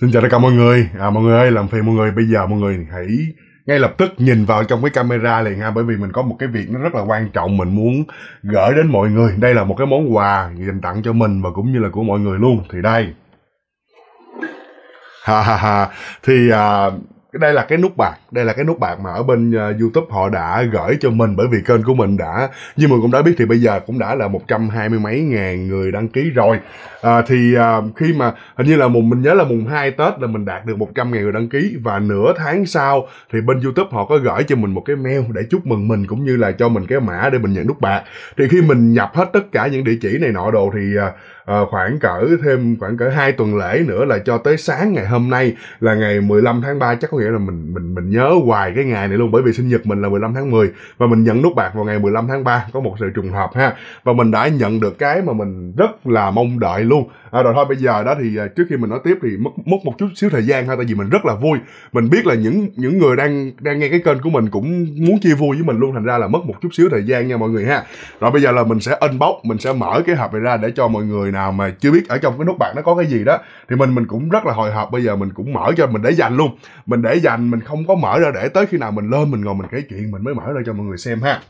Xin chào tất cả mọi người. À, mọi người ơi, làm phiền mọi người bây giờ mọi người hãy ngay lập tức nhìn vào trong cái camera liền ha bởi vì mình có một cái việc nó rất là quan trọng mình muốn gửi đến mọi người. Đây là một cái món quà dành tặng cho mình và cũng như là của mọi người luôn. Thì đây. Ha ha ha. Thì à, đây là cái nút bạc đây là cái nút bạc mà ở bên uh, youtube họ đã gửi cho mình bởi vì kênh của mình đã như mình cũng đã biết thì bây giờ cũng đã là một trăm hai mươi mấy ngàn người đăng ký rồi à, thì uh, khi mà hình như là mùng mình nhớ là mùng 2 tết là mình đạt được một trăm ngàn người đăng ký và nửa tháng sau thì bên youtube họ có gửi cho mình một cái mail để chúc mừng mình cũng như là cho mình cái mã để mình nhận nút bạc thì khi mình nhập hết tất cả những địa chỉ này nọ đồ thì uh, Ờ, khoảng cỡ thêm khoảng cỡ hai tuần lễ nữa là cho tới sáng ngày hôm nay là ngày 15 tháng 3 chắc có nghĩa là mình mình mình nhớ hoài cái ngày này luôn bởi vì sinh nhật mình là 15 tháng 10 và mình nhận nút bạc vào ngày 15 tháng 3 có một sự trùng hợp ha và mình đã nhận được cái mà mình rất là mong đợi luôn à, rồi thôi bây giờ đó thì à, trước khi mình nói tiếp thì mất mất một chút xíu thời gian thôi tại vì mình rất là vui mình biết là những những người đang đang nghe cái kênh của mình cũng muốn chia vui với mình luôn thành ra là mất một chút xíu thời gian nha mọi người ha rồi bây giờ là mình sẽ unbox mình sẽ mở cái hộp này ra để cho mọi người nào mà chưa biết ở trong cái nút bạc nó có cái gì đó thì mình mình cũng rất là hồi hộp bây giờ mình cũng mở cho mình để dành luôn mình để dành mình không có mở ra để tới khi nào mình lên mình ngồi mình kể chuyện mình mới mở ra cho mọi người xem ha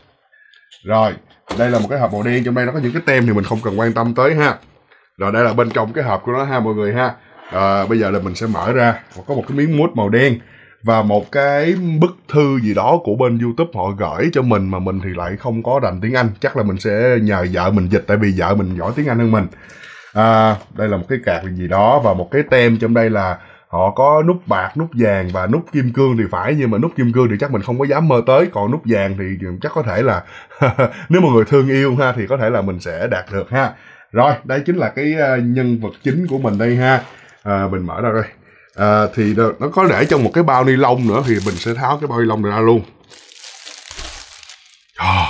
rồi đây là một cái hộp màu đen trong đây nó có những cái tem thì mình không cần quan tâm tới ha rồi đây là bên trong cái hộp của nó ha mọi người ha à, bây giờ là mình sẽ mở ra có một cái miếng mút màu đen và một cái bức thư gì đó của bên youtube họ gửi cho mình mà mình thì lại không có đành tiếng anh chắc là mình sẽ nhờ vợ mình dịch tại vì vợ mình giỏi tiếng anh hơn mình à, đây là một cái cạc gì đó và một cái tem trong đây là họ có nút bạc nút vàng và nút kim cương thì phải nhưng mà nút kim cương thì chắc mình không có dám mơ tới còn nút vàng thì chắc có thể là nếu mà người thương yêu ha thì có thể là mình sẽ đạt được ha rồi đây chính là cái à, nhân vật chính của mình đây ha à, mình mở ra đây à, thì nó có để trong một cái bao ni lông nữa thì mình sẽ tháo cái bao ni lông ra luôn à,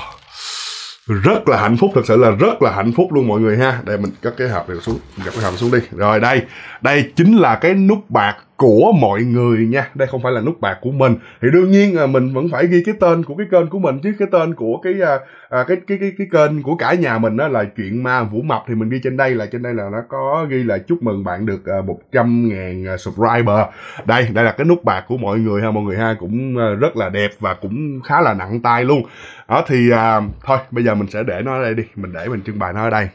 rất là hạnh phúc thật sự là rất là hạnh phúc luôn mọi người ha đây mình cất cái hộp này xuống gặp cái hộp xuống đi rồi đây đây chính là cái nút bạc của mọi người nha đây không phải là nút bạc của mình thì đương nhiên là mình vẫn phải ghi cái tên của cái kênh của mình chứ cái tên của cái à, à cái, cái cái cái kênh của cả nhà mình đó là chuyện ma vũ mập thì mình ghi trên đây là trên đây là nó có ghi là chúc mừng bạn được à, một trăm ngàn à, subscriber đây đây là cái nút bạc của mọi người ha mọi người ha cũng rất là đẹp và cũng khá là nặng tay luôn đó thì à, thôi bây giờ mình sẽ để nó ở đây đi mình để mình trưng bày nó ở đây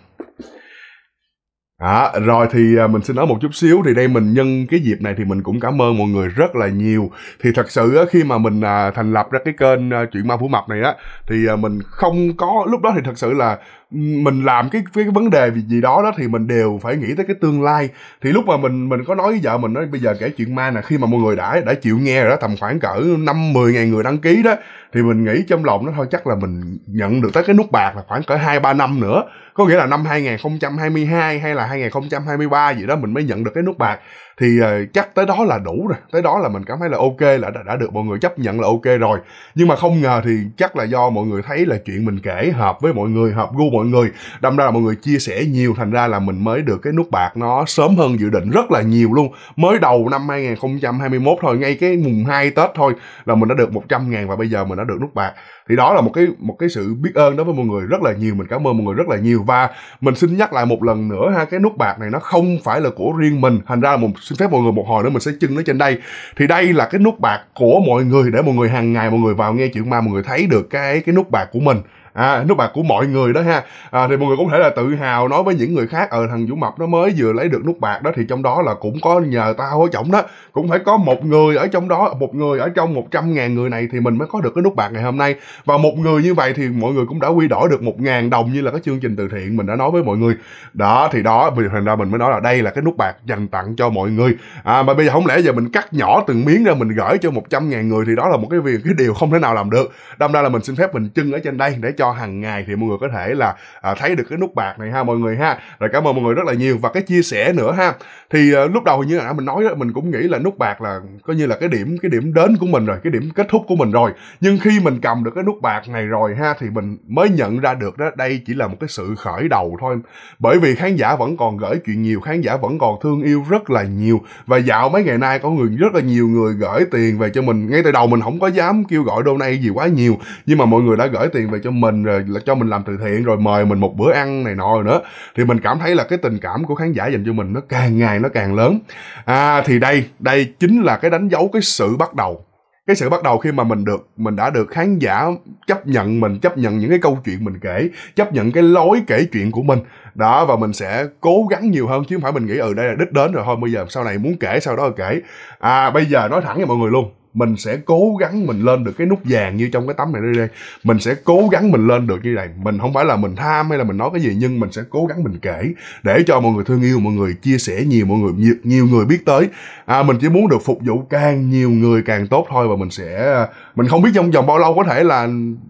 À, rồi thì à, mình xin nói một chút xíu thì đây mình nhân cái dịp này thì mình cũng cảm ơn mọi người rất là nhiều thì thật sự khi mà mình à, thành lập ra cái kênh à, chuyện ma phủ mập này á thì mình không có lúc đó thì thật sự là mình làm cái cái vấn đề gì gì đó đó thì mình đều phải nghĩ tới cái tương lai thì lúc mà mình mình có nói với vợ mình nói bây giờ kể chuyện ma nè khi mà mọi người đã đã chịu nghe rồi đó tầm khoảng cỡ năm mười ngàn người đăng ký đó thì mình nghĩ trong lòng nó thôi chắc là mình nhận được tới cái nút bạc là khoảng cỡ hai ba năm nữa có nghĩa là năm 2022 hay là 2023 gì đó mình mới nhận được cái nút bạc thì ờ, chắc tới đó là đủ rồi tới đó là mình cảm thấy là ok là đã, đã được mọi người chấp nhận là ok rồi nhưng mà không ngờ thì chắc là do mọi người thấy là chuyện mình kể hợp với mọi người hợp gu mọi người đâm ra là mọi người chia sẻ nhiều thành ra là mình mới được cái nút bạc nó sớm hơn dự định rất là nhiều luôn mới đầu năm 2021 thôi ngay cái mùng 2 Tết thôi là mình đã được 100 ngàn và bây giờ mình đã được nút bạc thì đó là một cái một cái sự biết ơn đối với mọi người rất là nhiều mình cảm ơn mọi người rất là nhiều và mình xin nhắc lại một lần nữa ha cái nút bạc này nó không phải là của riêng mình thành ra là một xin phép mọi người một hồi nữa mình sẽ chưng nó trên đây thì đây là cái nút bạc của mọi người để mọi người hàng ngày mọi người vào nghe chuyện ma mọi người thấy được cái cái nút bạc của mình à nước bạc của mọi người đó ha à, thì mọi người cũng thể là tự hào nói với những người khác ờ thằng vũ mập nó mới vừa lấy được nút bạc đó thì trong đó là cũng có nhờ tao ở trọng đó cũng phải có một người ở trong đó một người ở trong một trăm ngàn người này thì mình mới có được cái nút bạc ngày hôm nay và một người như vậy thì mọi người cũng đã quy đổi được một ngàn đồng như là cái chương trình từ thiện mình đã nói với mọi người đó thì đó vì thành ra mình mới nói là đây là cái nút bạc dành tặng cho mọi người à mà bây giờ không lẽ giờ mình cắt nhỏ từng miếng ra mình gửi cho một trăm ngàn người thì đó là một cái việc cái điều không thể nào làm được đâm ra là mình xin phép mình trưng ở trên đây để cho cho hàng ngày thì mọi người có thể là à, thấy được cái nút bạc này ha mọi người ha rồi cảm ơn mọi người rất là nhiều và cái chia sẻ nữa ha thì à, lúc đầu như là mình nói đó, mình cũng nghĩ là nút bạc là coi như là cái điểm cái điểm đến của mình rồi cái điểm kết thúc của mình rồi nhưng khi mình cầm được cái nút bạc này rồi ha thì mình mới nhận ra được đó đây chỉ là một cái sự khởi đầu thôi bởi vì khán giả vẫn còn gửi chuyện nhiều khán giả vẫn còn thương yêu rất là nhiều và dạo mấy ngày nay có người rất là nhiều người gửi tiền về cho mình ngay từ đầu mình không có dám kêu gọi đâu nay gì quá nhiều nhưng mà mọi người đã gửi tiền về cho mình mình rồi cho mình làm từ thiện rồi mời mình một bữa ăn này nọ rồi nữa thì mình cảm thấy là cái tình cảm của khán giả dành cho mình nó càng ngày nó càng lớn à thì đây đây chính là cái đánh dấu cái sự bắt đầu cái sự bắt đầu khi mà mình được mình đã được khán giả chấp nhận mình chấp nhận những cái câu chuyện mình kể chấp nhận cái lối kể chuyện của mình đó và mình sẽ cố gắng nhiều hơn chứ không phải mình nghĩ ừ đây là đích đến rồi thôi bây giờ sau này muốn kể sau đó kể à bây giờ nói thẳng với mọi người luôn mình sẽ cố gắng mình lên được cái nút vàng như trong cái tấm này đây đây mình sẽ cố gắng mình lên được như này mình không phải là mình tham hay là mình nói cái gì nhưng mình sẽ cố gắng mình kể để cho mọi người thương yêu mọi người chia sẻ nhiều mọi người nhiều, nhiều người biết tới à, mình chỉ muốn được phục vụ càng nhiều người càng tốt thôi và mình sẽ mình không biết trong vòng bao lâu có thể là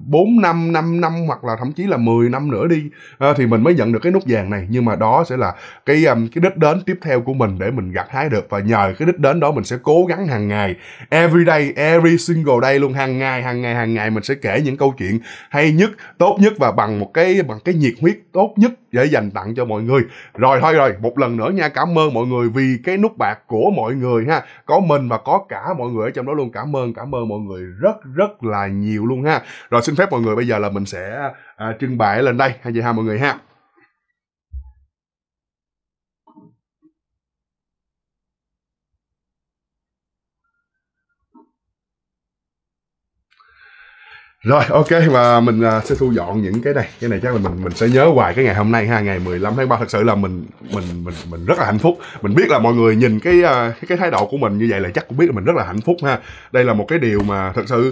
4 năm 5 năm hoặc là thậm chí là 10 năm nữa đi à, thì mình mới nhận được cái nút vàng này nhưng mà đó sẽ là cái um, cái đích đến tiếp theo của mình để mình gặt hái được và nhờ cái đích đến đó mình sẽ cố gắng hàng ngày every day every single day luôn hàng ngày hàng ngày hàng ngày mình sẽ kể những câu chuyện hay nhất tốt nhất và bằng một cái bằng cái nhiệt huyết tốt nhất để dành tặng cho mọi người rồi thôi rồi một lần nữa nha cảm ơn mọi người vì cái nút bạc của mọi người ha có mình và có cả mọi người ở trong đó luôn cảm ơn cảm ơn mọi người rất rất là nhiều luôn ha rồi xin phép mọi người bây giờ là mình sẽ à, trưng bày lên đây hay vậy ha mọi người ha rồi ok và mình uh, sẽ thu dọn những cái này cái này chắc là mình mình sẽ nhớ hoài cái ngày hôm nay ha ngày 15 tháng 3 thật sự là mình mình mình mình rất là hạnh phúc mình biết là mọi người nhìn cái uh, cái thái độ của mình như vậy là chắc cũng biết là mình rất là hạnh phúc ha đây là một cái điều mà thật sự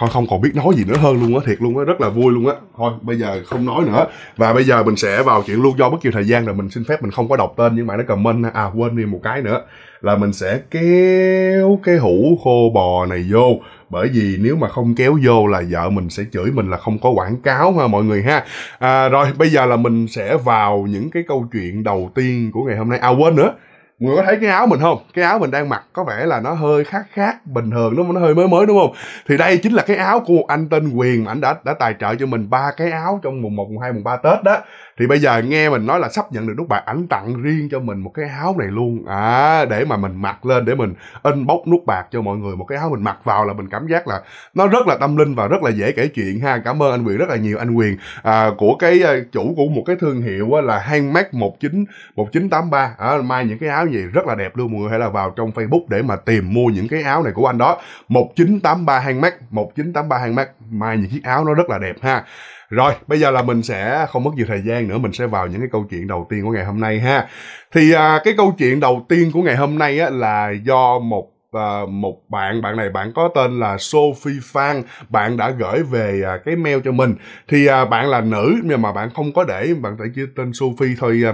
không không còn biết nói gì nữa hơn luôn á thiệt luôn á rất là vui luôn á thôi bây giờ không nói nữa và bây giờ mình sẽ vào chuyện luôn do bất kỳ thời gian là mình xin phép mình không có đọc tên nhưng mà nó comment à quên đi một cái nữa là mình sẽ kéo cái hũ khô bò này vô bởi vì nếu mà không kéo vô là vợ mình sẽ chửi mình là không có quảng cáo ha mọi người ha à, rồi bây giờ là mình sẽ vào những cái câu chuyện đầu tiên của ngày hôm nay à quên nữa mọi người có thấy cái áo mình không cái áo mình đang mặc có vẻ là nó hơi khác khác bình thường đúng không nó hơi mới mới đúng không thì đây chính là cái áo của một anh tên quyền mà anh đã đã tài trợ cho mình ba cái áo trong mùng một mùng hai mùng ba tết đó thì bây giờ nghe mình nói là sắp nhận được nút bạc ảnh tặng riêng cho mình một cái áo này luôn à để mà mình mặc lên để mình in inbox nút bạc cho mọi người một cái áo mình mặc vào là mình cảm giác là nó rất là tâm linh và rất là dễ kể chuyện ha cảm ơn anh quyền rất là nhiều anh quyền à, của cái à, chủ của một cái thương hiệu là handmade một chín một chín tám ba à, mai những cái áo gì rất là đẹp luôn mọi người hãy là vào trong facebook để mà tìm mua những cái áo này của anh đó một chín tám ba handmade một chín tám ba handmade mai những chiếc áo nó rất là đẹp ha rồi bây giờ là mình sẽ không mất nhiều thời gian nữa mình sẽ vào những cái câu chuyện đầu tiên của ngày hôm nay ha thì à, cái câu chuyện đầu tiên của ngày hôm nay á, là do một à, một bạn bạn này bạn có tên là Sophie Phan bạn đã gửi về à, cái mail cho mình thì à, bạn là nữ nhưng mà bạn không có để bạn phải kia tên Sophie thôi à,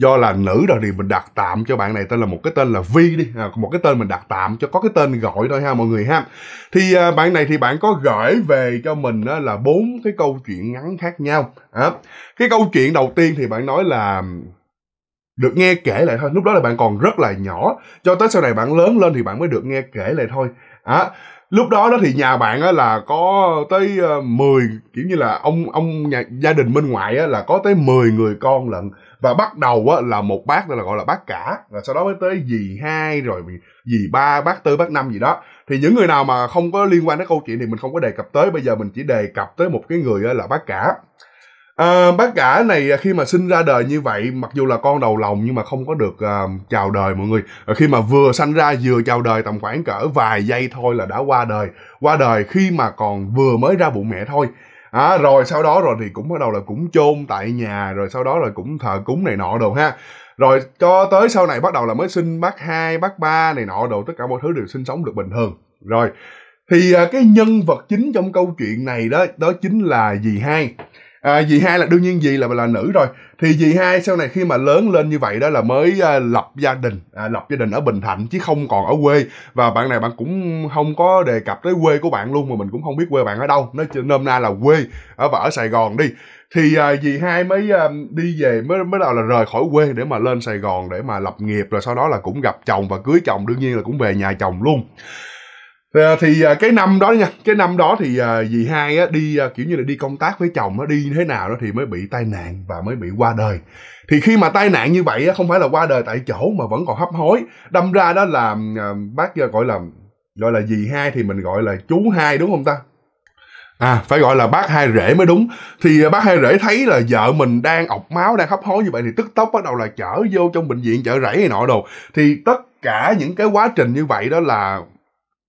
do là nữ rồi thì mình đặt tạm cho bạn này tên là một cái tên là vi đi à, một cái tên mình đặt tạm cho có cái tên gọi thôi ha mọi người ha thì à, bạn này thì bạn có gửi về cho mình á, là bốn cái câu chuyện ngắn khác nhau à, cái câu chuyện đầu tiên thì bạn nói là được nghe kể lại thôi lúc đó là bạn còn rất là nhỏ cho tới sau này bạn lớn lên thì bạn mới được nghe kể lại thôi à, lúc đó đó thì nhà bạn á là có tới 10 ờ, kiểu như là ông ông nhà gia đình bên ngoại á là có tới 10 người con lận và bắt đầu á, là một bác là gọi là bác cả rồi sau đó mới tới dì hai rồi dì ba bác tư bác năm gì đó thì những người nào mà không có liên quan đến câu chuyện thì mình không có đề cập tới bây giờ mình chỉ đề cập tới một cái người là bác cả à, bác cả này à, khi mà sinh ra đời như vậy mặc dù là con đầu lòng nhưng mà không có được uh, chào đời mọi người à, khi mà vừa sanh ra vừa chào đời tầm khoảng cỡ vài giây thôi là đã qua đời qua đời khi mà còn vừa mới ra bụng mẹ thôi à, rồi sau đó rồi thì cũng bắt đầu là cũng chôn tại nhà rồi sau đó là cũng thờ cúng này nọ đồ ha rồi cho tới sau này bắt đầu là mới sinh bác hai bác ba này nọ đồ tất cả mọi thứ đều sinh sống được bình thường rồi thì à, cái nhân vật chính trong câu chuyện này đó đó chính là dì hai à, dì hai là đương nhiên dì là là nữ rồi thì dì hai sau này khi mà lớn lên như vậy đó là mới à, lập gia đình à, lập gia đình ở bình thạnh chứ không còn ở quê và bạn này bạn cũng không có đề cập tới quê của bạn luôn mà mình cũng không biết quê bạn ở đâu nói nôm na là quê ở và ở sài gòn đi thì à, dì hai mới à, đi về mới mới đầu là rời khỏi quê để mà lên sài gòn để mà lập nghiệp rồi sau đó là cũng gặp chồng và cưới chồng đương nhiên là cũng về nhà chồng luôn à, thì à, cái năm đó nha cái năm đó thì à, dì hai á, đi à, kiểu như là đi công tác với chồng nó đi như thế nào đó thì mới bị tai nạn và mới bị qua đời thì khi mà tai nạn như vậy á, không phải là qua đời tại chỗ mà vẫn còn hấp hối đâm ra đó là à, bác gọi là gọi là dì hai thì mình gọi là chú hai đúng không ta à phải gọi là bác hai rể mới đúng thì bác hai rể thấy là vợ mình đang ọc máu đang hấp hối như vậy thì tức tốc bắt đầu là chở vô trong bệnh viện chở rẫy hay nọ đồ thì tất cả những cái quá trình như vậy đó là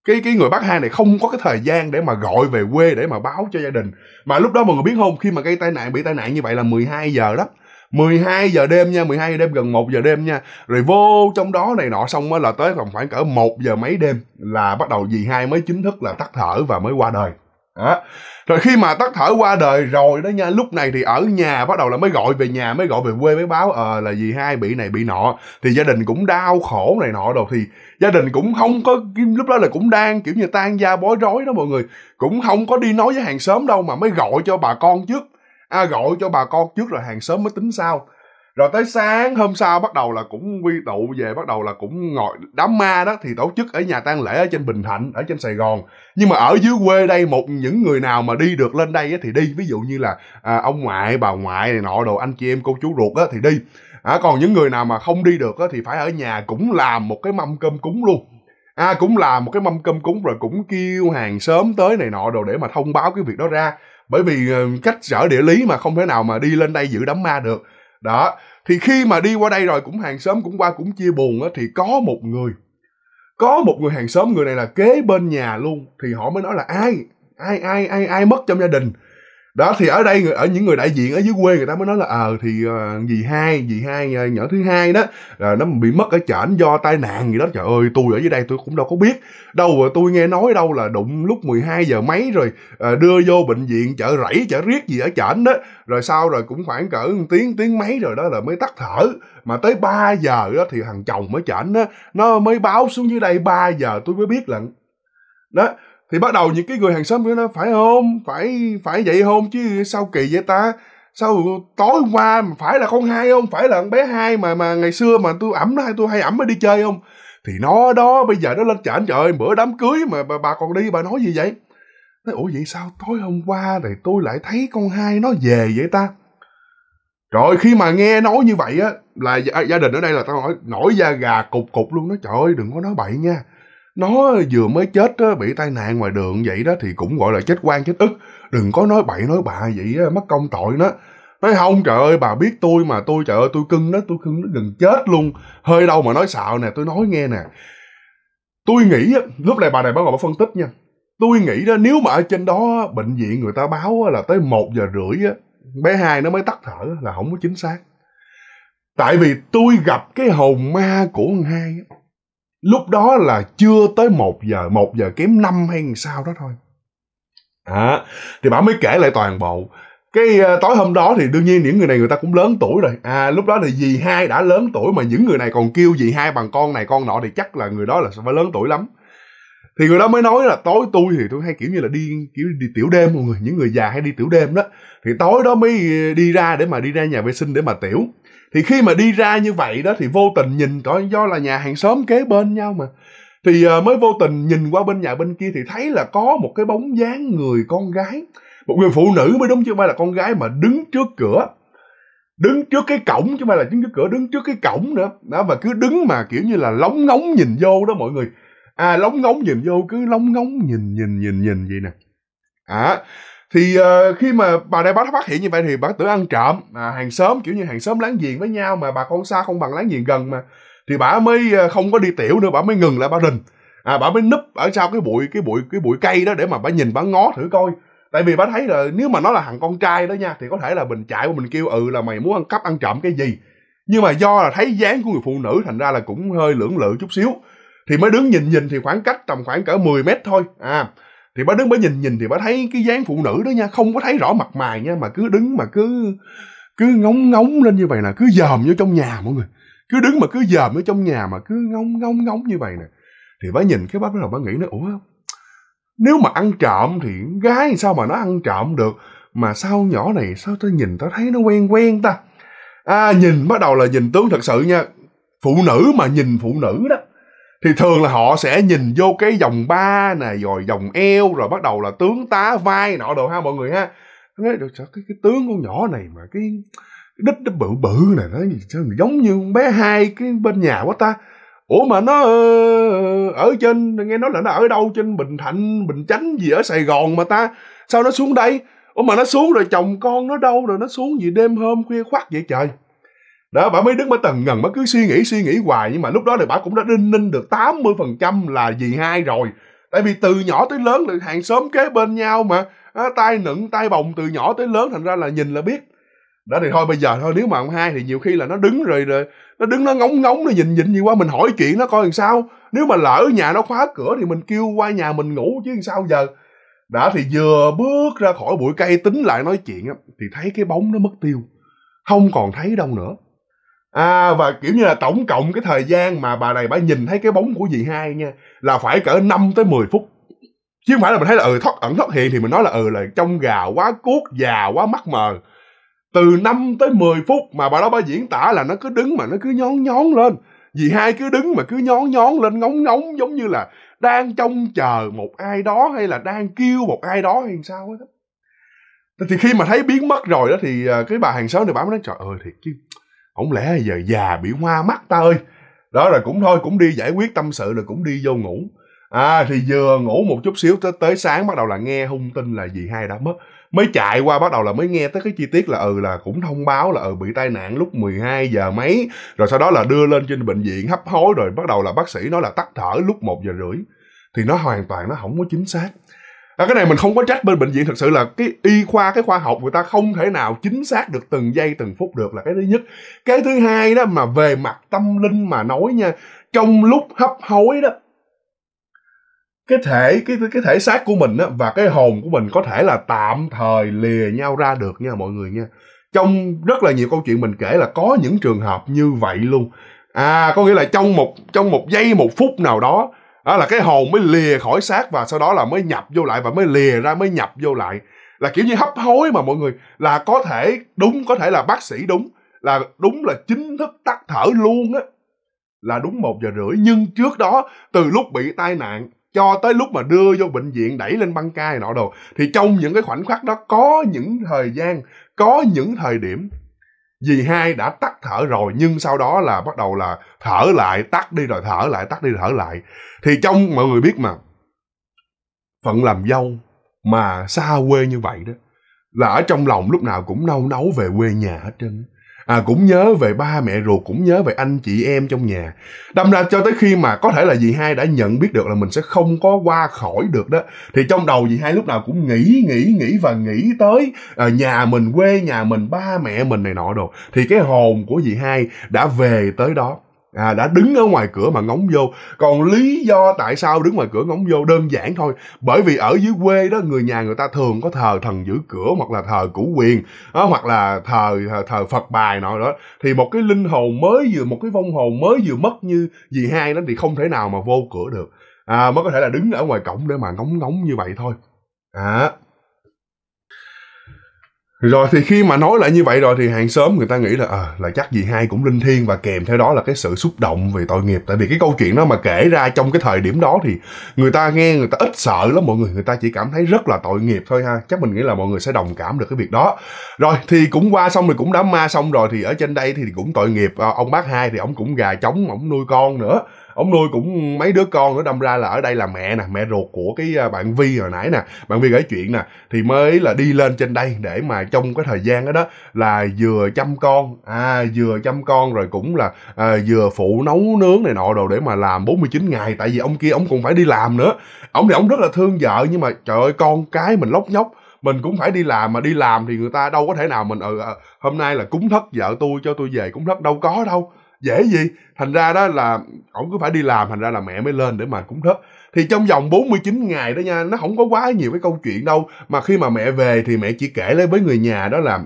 cái cái người bác hai này không có cái thời gian để mà gọi về quê để mà báo cho gia đình mà lúc đó mọi người biết không khi mà gây tai nạn bị tai nạn như vậy là 12 giờ đó 12 giờ đêm nha 12 giờ đêm gần 1 giờ đêm nha rồi vô trong đó này nọ xong là tới còn khoảng cỡ 1 giờ mấy đêm là bắt đầu dì hai mới chính thức là tắt thở và mới qua đời đó. rồi khi mà tắt thở qua đời rồi đó nha lúc này thì ở nhà bắt đầu là mới gọi về nhà mới gọi về quê mới báo ờ à, là dì hai bị này bị nọ thì gia đình cũng đau khổ này nọ đồ thì gia đình cũng không có lúc đó là cũng đang kiểu như tan gia bối rối đó mọi người cũng không có đi nói với hàng xóm đâu mà mới gọi cho bà con trước à, gọi cho bà con trước rồi hàng xóm mới tính sao, rồi tới sáng hôm sau bắt đầu là cũng quy tụ về bắt đầu là cũng ngồi đám ma đó thì tổ chức ở nhà tang lễ ở trên bình thạnh ở trên sài gòn nhưng mà ở dưới quê đây một những người nào mà đi được lên đây thì đi ví dụ như là à, ông ngoại bà ngoại này nọ đồ anh chị em cô chú ruột thì đi à, còn những người nào mà không đi được á, thì phải ở nhà cũng làm một cái mâm cơm cúng luôn à cũng làm một cái mâm cơm cúng rồi cũng kêu hàng sớm tới này nọ đồ để mà thông báo cái việc đó ra bởi vì ờ, cách sở địa lý mà không thể nào mà đi lên đây giữ đám ma được đó thì khi mà đi qua đây rồi cũng hàng xóm cũng qua cũng chia buồn á thì có một người có một người hàng xóm người này là kế bên nhà luôn thì họ mới nói là ai ai ai ai ai mất trong gia đình đó thì ở đây ở những người đại diện ở dưới quê người ta mới nói là ờ à, thì uh, hai gì hai ờ, nhỏ thứ hai đó là ờ, nó bị mất ở chảnh do tai nạn gì đó trời ơi tôi ở dưới đây tôi cũng đâu có biết đâu mà tôi nghe nói đâu là đụng lúc 12 giờ mấy rồi uh, đưa vô bệnh viện chợ rẫy chợ riết gì ở chảnh đó rồi sau rồi cũng khoảng cỡ tiếng tiếng mấy rồi đó là mới tắt thở mà tới 3 giờ đó thì thằng chồng mới chảnh đó nó mới báo xuống dưới đây 3 giờ tôi mới biết là đó thì bắt đầu những cái người hàng xóm mới nói phải không phải phải vậy không chứ sao kỳ vậy ta sao tối hôm qua mà phải là con hai không phải là con bé hai mà mà ngày xưa mà tôi ẩm nó hay tôi hay ẩm nó đi chơi không thì nó đó bây giờ nó lên trển trời bữa đám cưới mà bà, bà còn đi bà nói gì vậy nói ủa vậy sao tối hôm qua thì tôi lại thấy con hai nó về vậy ta rồi khi mà nghe nói như vậy á là gia, đình ở đây là tao hỏi nổi da gà cục cục luôn nó trời ơi đừng có nói bậy nha nó vừa mới chết á, bị tai nạn ngoài đường vậy đó thì cũng gọi là chết quan chết ức đừng có nói bậy nói bạ vậy á, mất công tội nó nói không trời ơi bà biết tôi mà tôi trời ơi tôi cưng đó tôi cưng nó gần chết luôn hơi đâu mà nói xạo nè tôi nói nghe nè tôi nghĩ á, lúc này bà này bà ngồi bà phân tích nha tôi nghĩ đó nếu mà ở trên đó bệnh viện người ta báo là tới một giờ rưỡi á, bé hai nó mới tắt thở là không có chính xác tại vì tôi gặp cái hồn ma của con hai á lúc đó là chưa tới một giờ một giờ kém năm hay sao đó thôi à, thì bà mới kể lại toàn bộ cái ờ, tối hôm đó thì đương nhiên những người này người ta cũng lớn tuổi rồi à lúc đó thì dì hai đã lớn tuổi mà những người này còn kêu dì hai bằng con này con nọ thì chắc là người đó là phải lớn tuổi lắm thì người đó mới nói là tối tôi thì tôi hay kiểu như là đi kiểu đi tiểu đêm mọi người những người già hay đi tiểu đêm đó thì tối đó mới đi ra để mà đi ra nhà vệ sinh để mà tiểu thì khi mà đi ra như vậy đó thì vô tình nhìn có do là nhà hàng xóm kế bên nhau mà thì uh, mới vô tình nhìn qua bên nhà bên kia thì thấy là có một cái bóng dáng người con gái một người phụ nữ mới đúng chứ không phải là con gái mà đứng trước cửa đứng trước cái cổng chứ không phải là đứng trước cửa đứng trước cái cổng nữa đó và cứ đứng mà kiểu như là lóng ngóng nhìn vô đó mọi người à lóng ngóng nhìn vô cứ lóng ngóng nhìn nhìn nhìn nhìn vậy nè à thì uh, khi mà bà đây bà phát hiện như vậy thì bà tưởng ăn trộm à, hàng xóm kiểu như hàng xóm láng giềng với nhau mà bà con xa không bằng láng giềng gần mà thì bà mới ờ, không có đi tiểu nữa bà mới ngừng lại bà rình à bà mới núp ở sau cái bụi cái bụi cái bụi cây đó để mà bà nhìn bà ngó thử coi tại vì bà thấy là nếu mà nó là thằng con trai đó nha thì có thể là mình chạy và mình kêu ừ là mày muốn ăn cắp ăn trộm cái gì nhưng mà do là thấy dáng của người phụ nữ thành ra là cũng hơi lưỡng lự chút xíu thì mới đứng nhìn nhìn thì khoảng cách tầm khoảng cỡ 10 mét thôi à thì bà đứng bà nhìn nhìn thì bà thấy cái dáng phụ nữ đó nha không có thấy rõ mặt mày nha mà cứ đứng mà cứ cứ ngóng ngóng lên như vậy là cứ dòm vô trong nhà mọi người cứ đứng mà cứ dòm ở trong nhà mà cứ ngóng ngóng ngóng như vậy nè thì bà nhìn cái bà bắt đầu bà nghĩ nó ủa nếu mà ăn trộm thì gái sao mà nó ăn trộm được mà sao nhỏ này sao tôi nhìn tao thấy nó quen quen ta à nhìn bắt đầu là nhìn tướng thật sự nha phụ nữ mà nhìn phụ nữ đó thì thường là họ sẽ nhìn vô cái dòng ba này rồi dòng eo rồi bắt đầu là tướng tá vai nọ đồ ha mọi người ha nói được sao cái, cái tướng con nhỏ này mà cái, cái đít nó bự bự này nó sao giống như bé hai cái bên nhà quá ta ủa mà nó ờ, ở trên nghe nói là nó ở đâu trên bình thạnh bình chánh gì ở sài gòn mà ta sao nó xuống đây ủa mà nó xuống rồi chồng con nó đâu rồi nó xuống gì đêm hôm khuya khoắt vậy trời đó bà mới đứng bà tầng ngần bà cứ suy nghĩ suy nghĩ hoài nhưng mà lúc đó thì bà cũng đã đinh ninh được 80% là gì hai rồi tại vì từ nhỏ tới lớn là hàng xóm kế bên nhau mà à, tay nựng tay bồng từ nhỏ tới lớn thành ra là nhìn là biết đó thì thôi bây giờ thôi nếu mà ông hai thì nhiều khi là nó đứng rồi, rồi nó đứng nó ngóng ngóng nó nhìn nhìn gì qua mình hỏi chuyện nó coi làm sao nếu mà lỡ nhà nó khóa cửa thì mình kêu qua nhà mình ngủ chứ sao giờ đã thì vừa bước ra khỏi bụi cây tính lại nói chuyện thì thấy cái bóng nó mất tiêu không còn thấy đâu nữa à và kiểu như là tổng cộng cái thời gian mà bà này bà nhìn thấy cái bóng của dì hai nha là phải cỡ 5 tới 10 phút chứ không phải là mình thấy là ừ thoát ẩn thoát hiện thì mình nói là ừ là trông gà quá cuốc già quá mắc mờ từ 5 tới 10 phút mà bà đó bà diễn tả là nó cứ đứng mà nó cứ nhón nhón lên dì hai cứ đứng mà cứ nhón nhón lên ngóng ngóng giống như là đang trông chờ một ai đó hay là đang kêu một ai đó hay sao hết thì khi mà thấy biến mất rồi đó thì ờ, cái bà hàng xóm này bà mới nói trời ơi thiệt chứ không lẽ giờ già bị hoa mắt ta ơi đó rồi cũng thôi cũng đi giải quyết tâm sự rồi cũng đi vô ngủ à thì vừa ngủ một chút xíu tới, tới sáng bắt đầu là nghe hung tin là dì hai đã mất mới chạy qua bắt đầu là mới nghe tới cái chi tiết là ừ là cũng thông báo là ừ bị tai nạn lúc 12 giờ mấy rồi sau đó là đưa lên trên bệnh viện hấp hối rồi bắt đầu là bác sĩ nói là tắt thở lúc một giờ rưỡi thì nó hoàn toàn nó không có chính xác và cái này mình không có trách bên bệnh viện thực sự là cái y khoa cái khoa học người ta không thể nào chính xác được từng giây từng phút được là cái thứ nhất cái thứ hai đó mà về mặt tâm linh mà nói nha trong lúc hấp hối đó cái thể cái cái thể xác của mình á và cái hồn của mình có thể là tạm thời lìa nhau ra được nha mọi người nha trong rất là nhiều câu chuyện mình kể là có những trường hợp như vậy luôn à có nghĩa là trong một trong một giây một phút nào đó đó à, là cái hồn mới lìa khỏi xác và sau đó là mới nhập vô lại và mới lìa ra mới nhập vô lại là kiểu như hấp hối mà mọi người là có thể đúng có thể là bác sĩ đúng là đúng là chính thức tắt thở luôn á là đúng một giờ rưỡi nhưng trước đó từ lúc bị tai nạn cho tới lúc mà đưa vô bệnh viện đẩy lên băng cai nọ đồ thì trong những cái khoảnh khắc đó có những thời gian có những thời điểm dì hai đã tắt thở rồi nhưng sau đó là bắt đầu là thở lại tắt đi rồi thở lại tắt đi thở lại thì trong mọi người biết mà phận làm dâu mà xa quê như vậy đó là ở trong lòng lúc nào cũng nâu nấu về quê nhà hết trơn à cũng nhớ về ba mẹ ruột cũng nhớ về anh chị em trong nhà đâm ra cho tới khi mà có thể là dì hai đã nhận biết được là mình sẽ không có qua khỏi được đó thì trong đầu dì hai lúc nào cũng nghĩ nghĩ nghĩ và nghĩ tới à, nhà mình quê nhà mình ba mẹ mình này nọ đồ thì cái hồn của dì hai đã về tới đó à, đã đứng ở ngoài cửa mà ngóng vô còn lý do tại sao đứng ngoài cửa ngóng vô đơn giản thôi bởi vì ở dưới quê đó người nhà người ta thường có thờ thần giữ cửa hoặc là thờ cửu quyền đó, hoặc là thờ, thờ phật bài nọ đó thì một cái linh hồn mới vừa một cái vong hồn mới vừa mất như dì hai đó thì không thể nào mà vô cửa được à, mới có thể là đứng ở ngoài cổng để mà ngóng ngóng như vậy thôi à rồi thì khi mà nói lại như vậy rồi thì hàng xóm người ta nghĩ là à, là chắc gì hai cũng linh thiêng và kèm theo đó là cái sự xúc động về tội nghiệp tại vì cái câu chuyện đó mà kể ra trong cái thời điểm đó thì người ta nghe người ta ít sợ lắm mọi người người ta chỉ cảm thấy rất là tội nghiệp thôi ha chắc mình nghĩ là mọi người sẽ đồng cảm được cái việc đó rồi thì cũng qua xong thì cũng đám ma xong rồi thì ở trên đây thì cũng tội nghiệp ờ, ông bác hai thì ông cũng gà trống ông nuôi con nữa ông nuôi cũng mấy đứa con nữa đâm ra là ở đây là mẹ nè mẹ ruột của cái à, bạn vi hồi nãy nè bạn vi gửi chuyện nè thì mới là đi lên trên đây để mà trong cái thời gian đó đó là vừa chăm con à vừa chăm con rồi cũng là à, vừa phụ nấu nướng này nọ đồ để mà làm 49 ngày tại vì ông kia ông cũng phải đi làm nữa ông thì ông rất là thương vợ nhưng mà trời ơi con cái mình lóc nhóc mình cũng phải đi làm mà đi làm thì người ta đâu có thể nào mình ừ, ờ, hôm nay là cúng thất vợ tôi cho tôi về cúng thất đâu có đâu dễ gì thành ra đó là ổng cứ phải đi làm thành ra là mẹ mới lên để mà cúng thất thì trong vòng 49 ngày đó nha nó không có quá nhiều cái câu chuyện đâu mà khi mà mẹ về thì mẹ chỉ kể lên với người nhà đó là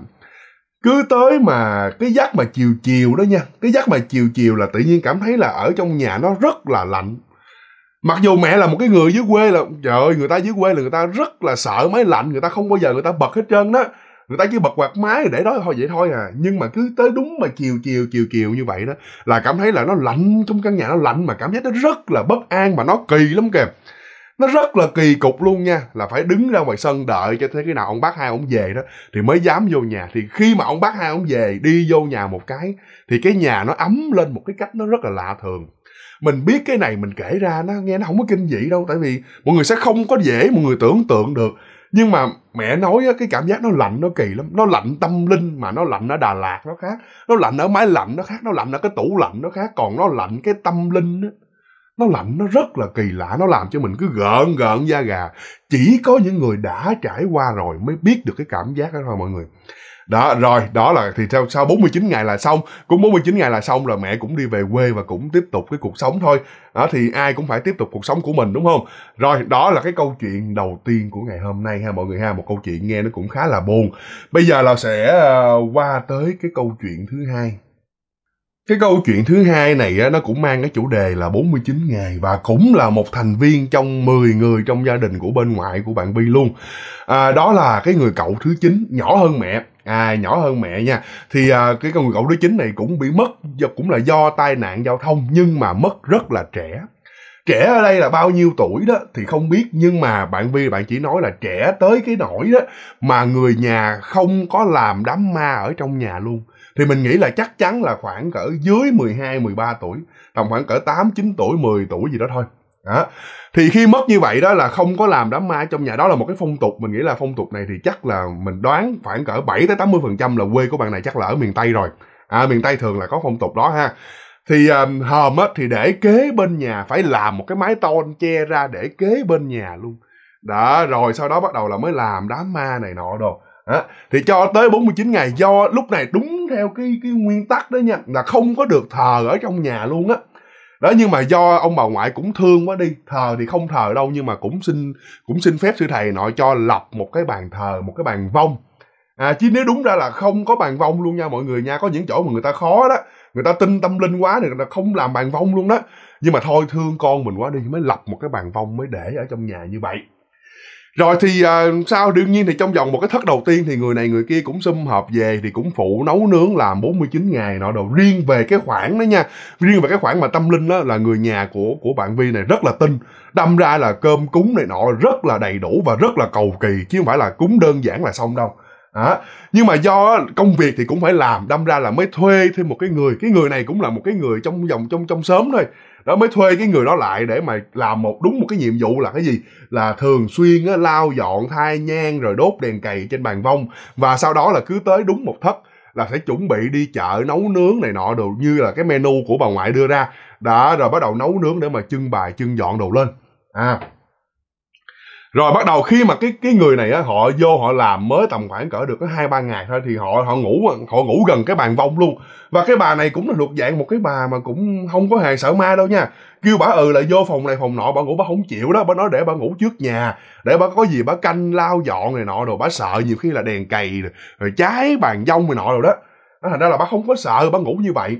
cứ tới mà cái giấc mà chiều chiều đó nha cái giấc mà chiều chiều là tự nhiên cảm thấy là ở trong nhà nó rất là lạnh mặc dù mẹ là một cái người dưới quê là trời ơi người ta dưới quê là người ta rất là sợ máy lạnh người ta không bao giờ người ta bật hết trơn đó người ta chỉ bật quạt máy để đó thôi vậy thôi à nhưng mà cứ tới đúng mà chiều chiều chiều chiều như vậy đó là cảm thấy là nó lạnh trong căn nhà nó lạnh mà cảm giác nó rất là bất an mà nó kỳ lắm kìa nó rất là kỳ cục luôn nha là phải đứng ra ngoài sân đợi cho tới khi nào ông bác hai ông về đó thì mới dám vô nhà thì khi mà ông bác hai ông về đi vô nhà một cái thì cái nhà nó ấm lên một cái cách nó rất là lạ thường mình biết cái này mình kể ra nó nghe nó không có kinh dị đâu tại vì mọi người sẽ không có dễ mọi người tưởng tượng được nhưng mà mẹ nói á, cái cảm giác nó lạnh nó kỳ lắm nó lạnh tâm linh mà nó lạnh ở đà lạt nó khác nó lạnh ở máy lạnh nó khác nó lạnh ở cái tủ lạnh nó khác còn nó lạnh cái tâm linh á nó lạnh nó rất là kỳ lạ nó làm cho mình cứ gợn gợn da gà chỉ có những người đã trải qua rồi mới biết được cái cảm giác đó thôi mọi người đó rồi đó là thì sau sau 49 ngày là xong cũng 49 ngày là xong rồi mẹ cũng đi về quê và cũng tiếp tục cái cuộc sống thôi đó thì ai cũng phải tiếp tục cuộc sống của mình đúng không rồi đó là cái câu chuyện đầu tiên của ngày hôm nay ha mọi người ha một câu chuyện nghe nó cũng khá là buồn bây giờ là sẽ ờ, qua tới cái câu chuyện thứ hai cái câu chuyện thứ hai này nó cũng mang cái chủ đề là 49 ngày và cũng là một thành viên trong 10 người trong gia đình của bên ngoại của bạn Bi luôn. À, đó là cái người cậu thứ 9 nhỏ hơn mẹ à nhỏ hơn mẹ nha thì à, cái con người cậu đứa chính này cũng bị mất cũng là do tai nạn giao thông nhưng mà mất rất là trẻ trẻ ở đây là bao nhiêu tuổi đó thì không biết nhưng mà bạn vi bạn chỉ nói là trẻ tới cái nỗi đó mà người nhà không có làm đám ma ở trong nhà luôn thì mình nghĩ là chắc chắn là khoảng cỡ dưới 12, 13 tuổi tầm khoảng cỡ 8, 9 tuổi 10 tuổi gì đó thôi đó thì khi mất như vậy đó là không có làm đám ma trong nhà đó là một cái phong tục mình nghĩ là phong tục này thì chắc là mình đoán khoảng cỡ 7 tới 80 phần trăm là quê của bạn này chắc là ở miền Tây rồi à miền Tây thường là có phong tục đó ha thì um, hòm á thì để kế bên nhà phải làm một cái mái tôn che ra để kế bên nhà luôn đó rồi sau đó bắt đầu là mới làm đám ma này nọ đồ đó. thì cho tới 49 ngày do lúc này đúng theo cái cái nguyên tắc đó nha là không có được thờ ở trong nhà luôn á đó nhưng mà do ông bà ngoại cũng thương quá đi thờ thì không thờ đâu nhưng mà cũng xin cũng xin phép sư thầy nọ cho lập một cái bàn thờ một cái bàn vong à chứ nếu đúng ra là không có bàn vong luôn nha mọi người nha có những chỗ mà người ta khó đó người ta tin tâm linh quá thì người ta không làm bàn vong luôn đó nhưng mà thôi thương con mình quá đi mới lập một cái bàn vong mới để ở trong nhà như vậy rồi thì à, sao đương nhiên thì trong vòng một cái thất đầu tiên thì người này người kia cũng xâm hợp về thì cũng phụ nấu nướng làm 49 ngày nọ đồ riêng về cái khoản đó nha riêng về cái khoản mà tâm linh đó là người nhà của của bạn vi này rất là tin đâm ra là cơm cúng này nọ rất là đầy đủ và rất là cầu kỳ chứ không phải là cúng đơn giản là xong đâu À, nhưng mà do công việc thì cũng phải làm đâm ra là mới thuê thêm một cái người cái người này cũng là một cái người trong vòng trong trong sớm thôi đó mới thuê cái người đó lại để mà làm một đúng một cái nhiệm vụ là cái gì là thường xuyên á, lau dọn thai nhang rồi đốt đèn cày trên bàn vong và sau đó là cứ tới đúng một thất là sẽ chuẩn bị đi chợ nấu nướng này nọ đồ như là cái menu của bà ngoại đưa ra đã rồi bắt đầu nấu nướng để mà trưng bày trưng dọn đồ lên à rồi bắt đầu khi mà cái cái người này á, họ vô họ làm mới tầm khoảng cỡ được có hai ba ngày thôi thì họ họ ngủ họ ngủ gần cái bàn vong luôn và cái bà này cũng là thuộc dạng một cái bà mà cũng không có hề sợ ma đâu nha kêu bà ừ là vô phòng này phòng nọ bà ngủ bà không chịu đó bà nói để bà ngủ trước nhà để bà có gì bà canh lao dọn này nọ đồ bà sợ nhiều khi là đèn cày rồi cháy bàn vong này nọ rồi đó thành ra là bà không có sợ bà ngủ như vậy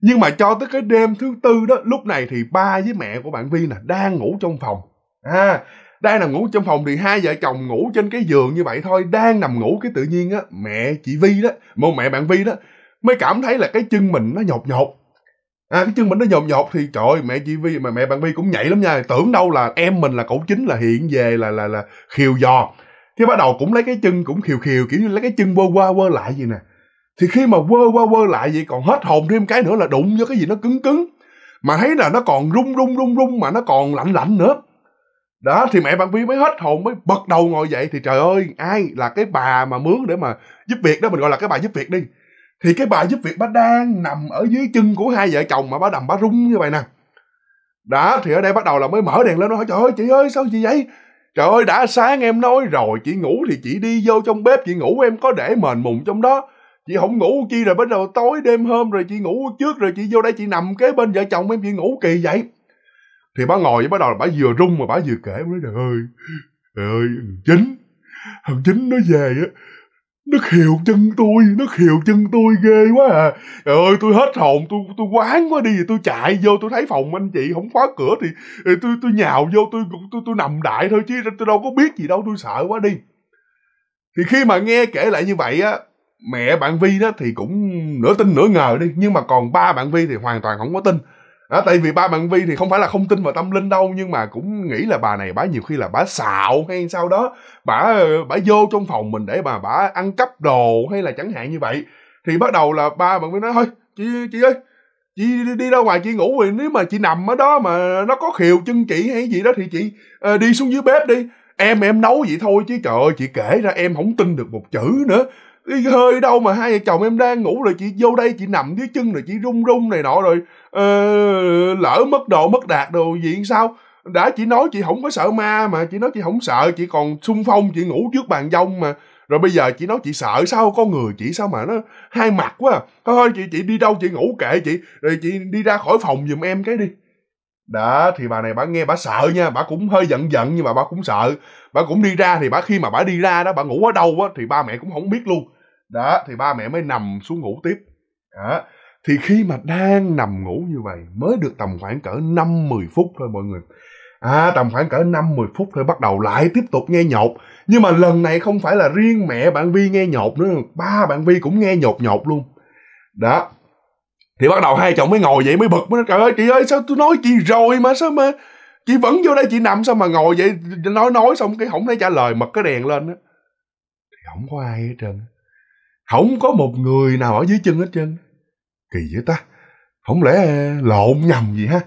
nhưng mà cho tới cái đêm thứ tư đó lúc này thì ba với mẹ của bạn vi nè đang ngủ trong phòng à đang nằm ngủ trong phòng thì hai vợ chồng ngủ trên cái giường như vậy thôi đang nằm ngủ cái tự nhiên á mẹ chị vi đó một mẹ bạn vi đó mới cảm thấy là cái chân mình nó nhột nhột à cái chân mình nó nhột nhột thì trời mẹ chị vi mà mẹ bạn vi cũng nhảy lắm nha tưởng đâu là em mình là cậu chính là hiện về là là là khiều giò thì bắt đầu cũng lấy cái chân cũng khiều khiều kiểu như lấy cái chân vơ qua vơ lại vậy nè thì khi mà vơ qua vơ lại vậy còn hết hồn thêm cái nữa là đụng vô cái gì nó cứng cứng mà thấy là nó còn rung rung rung rung mà nó còn lạnh lạnh nữa đó thì mẹ bạn vi mới hết hồn mới bật đầu ngồi dậy thì trời ơi ai là cái bà mà mướn để mà giúp việc đó mình gọi là cái bà giúp việc đi thì cái bà giúp việc bà đang nằm ở dưới chân của hai vợ chồng mà bà đầm bà rung như vậy nè đó thì ở đây bắt đầu là mới mở đèn lên nói trời ơi chị ơi sao chị vậy trời ơi đã sáng em nói rồi chị ngủ thì chị đi vô trong bếp chị ngủ em có để mền mùng trong đó chị không ngủ chi rồi bắt đầu tối đêm hôm rồi chị ngủ trước rồi chị vô đây chị nằm kế bên vợ chồng em chị ngủ kỳ vậy thì bà ngồi với bắt đầu là bà vừa rung mà bà vừa kể bà nói trời ơi trời ơi thằng chính thằng chính nó về á nó khiều chân tôi nó khiều chân tôi ghê quá à trời ơi tôi hết hồn tôi tôi quán quá đi tôi chạy vô tôi thấy phòng anh chị không khóa cửa thì tôi tôi nhào vô tôi tôi tôi nằm đại thôi chứ tôi đâu có biết gì đâu tôi sợ quá đi thì khi mà nghe kể lại như vậy á mẹ bạn vi đó thì cũng nửa tin nửa ngờ đi nhưng mà còn ba bạn vi thì hoàn toàn không có tin đó tại vì ba bạn vi thì không phải là không tin vào tâm linh đâu nhưng mà cũng nghĩ là bà này bà nhiều khi là bà xạo hay sao đó bà bà vô trong phòng mình để bà bà ăn cắp đồ hay là chẳng hạn như vậy thì bắt đầu là ba bạn vi nói thôi chị chị ơi chị đi ra ngoài chị ngủ rồi nếu mà chị nằm ở đó mà nó có khiều chân chị hay gì đó thì chị uh, đi xuống dưới bếp đi em em nấu vậy thôi chứ trời ơi chị kể ra em không tin được một chữ nữa hơi đâu mà hai vợ chồng em đang ngủ rồi chị vô đây chị nằm dưới chân rồi chị rung rung này nọ rồi uh, lỡ mất đồ mất đạt đồ gì sao đã chị nói chị không có sợ ma mà chị nói chị không sợ chị còn xung phong chị ngủ trước bàn dông mà rồi bây giờ chị nói chị sợ sao có người chị sao mà nó hai mặt quá à. thôi chị chị đi đâu chị ngủ kệ chị rồi chị đi ra khỏi phòng giùm em cái đi đó thì bà này bà nghe bà sợ nha bà cũng hơi giận giận nhưng mà bà cũng sợ bà cũng đi ra thì bà khi mà bà đi ra đó bà ngủ ở đâu á thì ba mẹ cũng không biết luôn đó thì ba mẹ mới nằm xuống ngủ tiếp đó thì khi mà đang nằm ngủ như vậy mới được tầm khoảng cỡ năm mười phút thôi mọi người à tầm khoảng cỡ năm mười phút thôi bắt đầu lại tiếp tục nghe nhột nhưng mà lần này không phải là riêng mẹ bạn vi nghe nhột nữa ba bạn vi cũng nghe nhột nhột luôn đó thì bắt đầu hai chồng mới ngồi vậy mới bực mới nói trời ơi chị ơi sao tôi nói chị rồi mà sao mà chị vẫn vô đây chị nằm sao mà ngồi vậy nói nói xong cái không thấy trả lời bật cái đèn lên á thì không có ai hết trơn không có một người nào ở dưới chân hết trơn kỳ vậy ta không lẽ lộn nhầm gì ha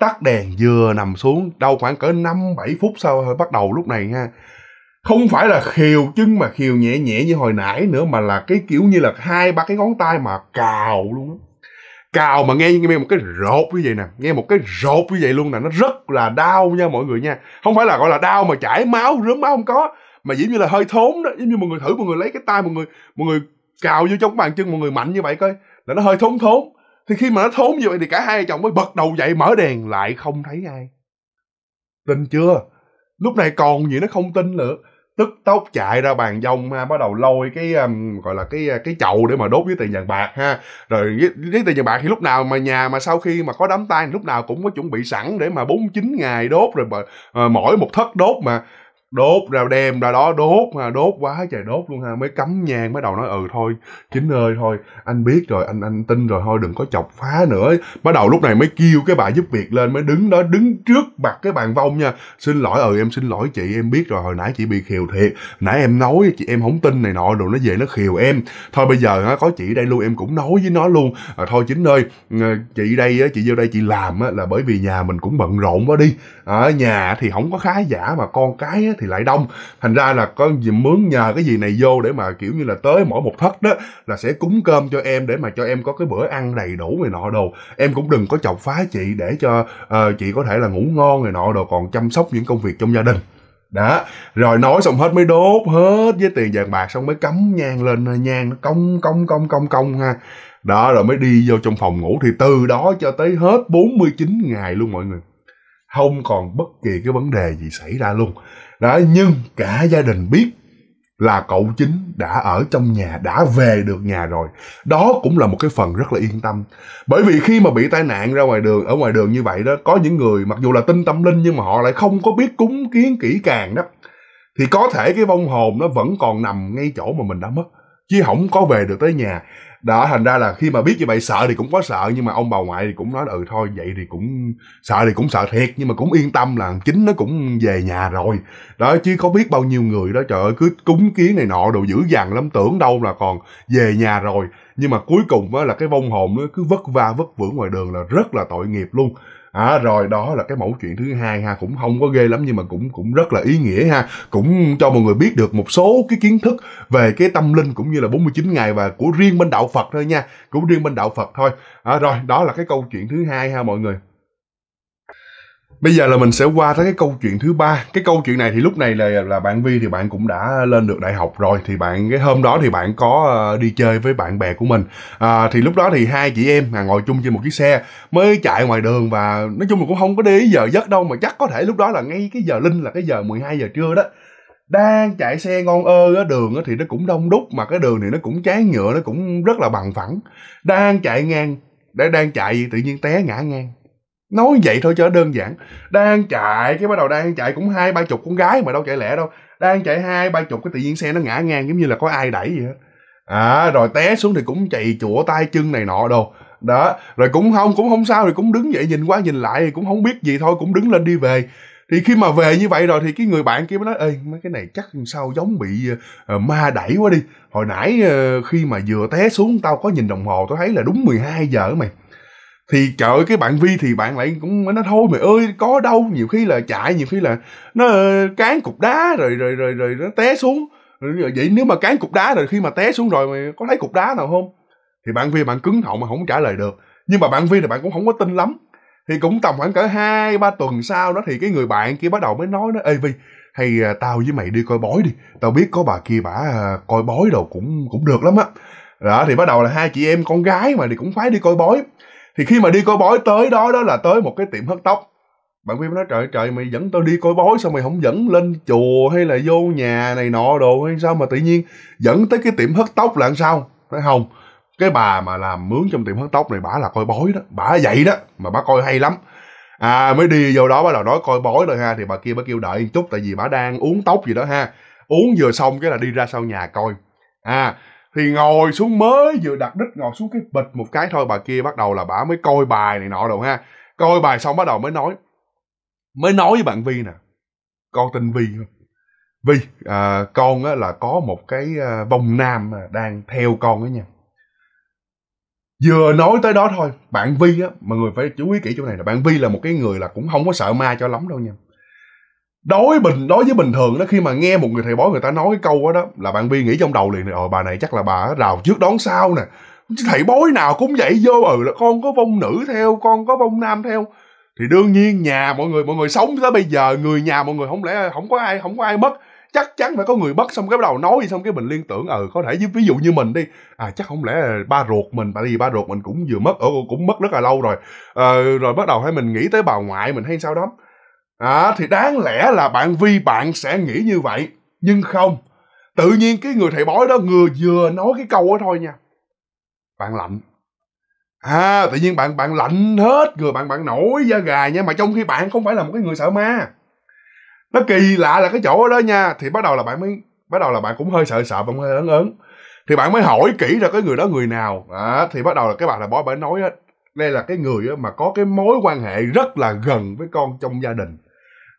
tắt đèn vừa nằm xuống đâu khoảng cỡ năm bảy phút sau thôi bắt đầu lúc này ha không phải là khiều chân mà khiều nhẹ nhẹ như hồi nãy nữa mà là cái kiểu như là hai ba cái ngón tay mà cào luôn á cào mà nghe nghe một cái rột như vậy nè nghe một cái rột như vậy luôn nè nó rất là đau nha mọi người nha không phải là gọi là đau mà chảy máu rớm máu không có mà giống như là hơi thốn đó giống như mọi người thử mọi người lấy cái tay mọi người mọi người cào vô trong bàn chân một người mạnh như vậy coi là nó hơi thốn thốn thì khi mà nó thốn như vậy thì cả hai chồng mới bật đầu dậy mở đèn lại không thấy ai tin chưa lúc này còn gì nó không tin nữa tức tốc chạy ra bàn dông ha bắt đầu lôi cái um, gọi là cái cái chậu để mà đốt với tiền vàng bạc ha rồi với tiền vàng bạc thì lúc nào mà nhà mà sau khi mà có đám tang lúc nào cũng có chuẩn bị sẵn để mà bốn chín ngày đốt rồi mà à, mỗi một thất đốt mà đốt ra đem ra đó đốt mà đốt quá trời đốt luôn ha mới cắm nhang mới đầu nói ừ thôi chính ơi thôi anh biết rồi anh anh tin rồi thôi đừng có chọc phá nữa bắt đầu lúc này mới kêu cái bà giúp việc lên mới đứng đó đứng trước mặt cái bàn vong nha xin lỗi ừ em xin lỗi chị em biết rồi hồi nãy chị bị khiều thiệt nãy em nói với chị em không tin này nọ rồi nó về nó khiều em thôi bây giờ có chị đây luôn em cũng nói với nó luôn à, thôi chính ơi ừ, chị đây chị vô đây chị làm là bởi vì nhà mình cũng bận rộn quá đi ở nhà thì không có khá giả mà con cái thì lại đông thành ra là có gì mướn nhờ cái gì này vô để mà kiểu như là tới mỗi một thất đó là sẽ cúng cơm cho em để mà cho em có cái bữa ăn đầy đủ này nọ đồ em cũng đừng có chọc phá chị để cho uh, chị có thể là ngủ ngon này nọ đồ còn chăm sóc những công việc trong gia đình đó rồi nói xong hết mới đốt hết với tiền vàng bạc xong mới cắm nhang lên ờ, nhang nó cong cong cong cong cong ha đó rồi mới đi vô trong phòng ngủ thì từ đó cho tới hết 49 ngày luôn mọi người không còn bất kỳ cái vấn đề gì xảy ra luôn đó nhưng cả gia đình biết là cậu chính đã ở trong nhà đã về được nhà rồi đó cũng là một cái phần rất là yên tâm bởi vì khi mà bị tai nạn ra ngoài đường ở ngoài đường như vậy đó có những người mặc dù là tin tâm linh nhưng mà họ lại không có biết cúng kiến kỹ càng đó thì có thể cái vong hồn nó vẫn còn nằm ngay chỗ mà mình đã mất chứ không có về được tới nhà đó thành ra là khi mà biết như vậy sợ thì cũng có sợ nhưng mà ông bà ngoại thì cũng nói ừ thôi vậy thì cũng sợ thì cũng sợ thiệt nhưng mà cũng yên tâm là chính nó cũng về nhà rồi đó chứ có biết bao nhiêu người đó trời ơi cứ cúng kiến này nọ đồ dữ dằn lắm tưởng đâu là còn về nhà rồi nhưng mà cuối cùng á là cái vong hồn nó cứ vất va vất vưởng ngoài đường là rất là tội nghiệp luôn à, rồi đó là cái mẫu chuyện thứ hai ha cũng không có ghê lắm nhưng mà cũng cũng rất là ý nghĩa ha cũng cho mọi người biết được một số cái kiến thức về cái tâm linh cũng như là 49 ngày và của riêng bên đạo Phật thôi nha cũng riêng bên đạo Phật thôi à, rồi đó là cái câu chuyện thứ hai ha mọi người bây giờ là mình sẽ qua tới cái câu chuyện thứ ba cái câu chuyện này thì lúc này là là bạn vi thì bạn cũng đã lên được đại học rồi thì bạn cái hôm đó thì bạn có ờ, đi chơi với bạn bè của mình à, thì lúc đó thì hai chị em à, ngồi chung trên một chiếc xe mới chạy ngoài đường và nói chung là cũng không có đi giờ giấc đâu mà chắc có thể lúc đó là ngay cái giờ linh là cái giờ 12 giờ trưa đó đang chạy xe ngon ơ á đường á thì nó cũng đông đúc mà cái đường thì nó cũng trái nhựa nó cũng rất là bằng phẳng đang chạy ngang để đang chạy tự nhiên té ngã ngang nói vậy thôi cho đơn giản đang chạy cái bắt đầu đang chạy cũng hai ba chục con gái mà đâu chạy lẻ đâu đang chạy hai ba chục cái tự nhiên xe nó ngã ngang giống như là có ai đẩy vậy à rồi té xuống thì cũng chạy chũa tay chân này nọ đồ đó rồi cũng không cũng không sao thì cũng đứng vậy nhìn qua nhìn lại thì cũng không biết gì thôi cũng đứng lên đi về thì khi mà về như vậy rồi thì cái người bạn kia mới nói ê mấy cái này chắc sao giống bị uh, ma đẩy quá đi hồi nãy uh, khi mà vừa té xuống tao có nhìn đồng hồ tao thấy là đúng 12 giờ mày thì trời cái bạn vi thì bạn lại cũng nó thôi mày ơi có đâu nhiều khi là chạy nhiều khi là nó ờ, cán cục đá rồi rồi rồi rồi nó té xuống rồi, vậy nếu mà cán cục đá rồi khi mà té xuống rồi mày có thấy cục đá nào không thì bạn vi bạn cứng họng mà không trả lời được nhưng mà bạn vi thì bạn cũng không có tin lắm thì cũng tầm khoảng cỡ hai ba tuần sau đó thì cái người bạn kia bắt đầu mới nói nó ê vi hay à, tao với mày đi coi bói đi tao biết có bà kia bả à, coi bói đồ cũng cũng được lắm á đó. đó thì bắt đầu là hai chị em con gái mà thì cũng phải đi coi bói thì khi mà đi coi bói tới đó đó là tới một cái tiệm hớt tóc bạn phim nói trời trời mày dẫn tao đi coi bói sao mày không dẫn lên chùa hay là vô nhà này nọ đồ hay sao mà tự nhiên dẫn tới cái tiệm hớt tóc là làm sao phải không cái bà mà làm mướn trong tiệm hớt tóc này bả là coi bói đó bả vậy đó mà bả coi hay lắm à mới đi vô đó bắt đầu nói coi bói rồi ha thì bà kia bà kêu đợi chút tại vì bả đang uống tóc gì đó ha uống vừa xong cái là đi ra sau nhà coi à thì ngồi xuống mới vừa đặt đít ngồi xuống cái bịch một cái thôi bà kia bắt đầu là bà mới coi bài này nọ đồ ha coi bài xong bắt đầu mới nói mới nói với bạn vi nè con tên vi không vi à, con á là có một cái vong à, nam đang theo con đó nha vừa nói tới đó thôi bạn vi á mọi người phải chú ý kỹ chỗ này là bạn vi là một cái người là cũng không có sợ ma cho lắm đâu nha đối bình đối với bình thường đó khi mà nghe một người thầy bói người ta nói cái câu đó đó là bạn bi nghĩ trong đầu liền ờ bà này chắc là bà rào trước đón sau nè thầy bói nào cũng vậy vô ừ là con có vong nữ theo con có vong nam theo thì đương nhiên nhà mọi người mọi người sống tới bây giờ người nhà mọi người không lẽ không có ai không có ai mất chắc chắn phải có người mất xong cái đầu nói gì xong cái mình liên tưởng ừ có thể ví dụ như mình đi à chắc không lẽ ba ruột mình tại vì ba ruột mình cũng vừa mất ở cũng mất rất là lâu rồi ờ, rồi bắt đầu hay mình nghĩ tới bà ngoại mình hay sao đó à, thì đáng lẽ là bạn vi bạn sẽ nghĩ như vậy nhưng không tự nhiên cái người thầy bói đó người vừa nói cái câu đó thôi nha bạn lạnh à tự nhiên bạn bạn lạnh hết người bạn bạn nổi da gà nha mà trong khi bạn không phải là một cái người sợ ma nó kỳ lạ là cái chỗ đó nha thì bắt đầu là bạn mới bắt đầu là bạn cũng hơi sợ sợ bạn hơi ớn ớn thì bạn mới hỏi kỹ ra cái người đó người nào à, thì bắt đầu là cái bạn thầy bói bà nói á đây là cái người mà có cái mối quan hệ rất là gần với con trong gia đình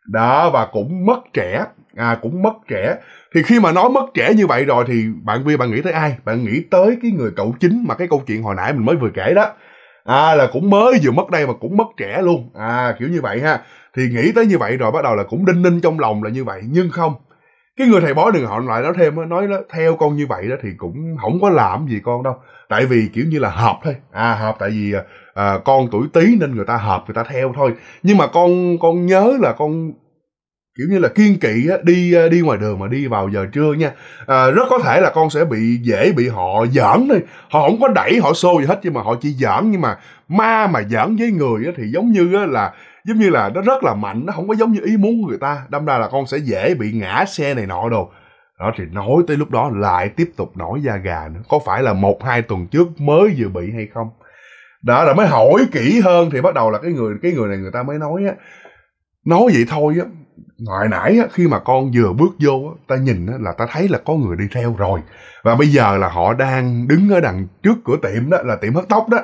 đó và cũng mất trẻ à cũng mất trẻ thì khi mà nói mất trẻ như vậy rồi thì bạn vi bạn nghĩ tới ai bạn nghĩ tới cái người cậu chính mà cái câu chuyện hồi nãy mình mới vừa kể đó à là cũng mới vừa mất đây mà cũng mất trẻ luôn à kiểu như vậy ha thì nghĩ tới như vậy rồi bắt đầu là cũng đinh ninh trong lòng là như vậy nhưng không cái người thầy bói đừng họ lại nói thêm nói đó, theo con như vậy đó thì cũng không có làm gì con đâu tại vì kiểu như là hợp thôi à hợp tại vì à, à, con tuổi tí nên người ta hợp người ta theo thôi nhưng mà con con nhớ là con kiểu như là kiên kỵ á, đi à, đi ngoài đường mà đi vào giờ trưa nha à, rất có thể là con sẽ bị dễ bị họ giỡn đi họ không có đẩy họ xô gì hết nhưng mà họ chỉ giỡn nhưng mà ma mà giỡn với người á, thì giống như á, là giống như là nó rất là mạnh nó không có giống như ý muốn của người ta đâm ra là con sẽ dễ bị ngã xe này nọ đồ đó thì nói tới lúc đó lại tiếp tục nổi da gà nữa có phải là một hai tuần trước mới vừa bị hay không đó là mới hỏi kỹ hơn thì bắt đầu là cái người cái người này người ta mới nói á nói vậy thôi á hồi nãy á, khi mà con vừa bước vô á, ta nhìn á, là ta thấy là có người đi theo rồi và bây giờ là họ đang đứng ở đằng trước cửa tiệm đó là tiệm hớt tóc đó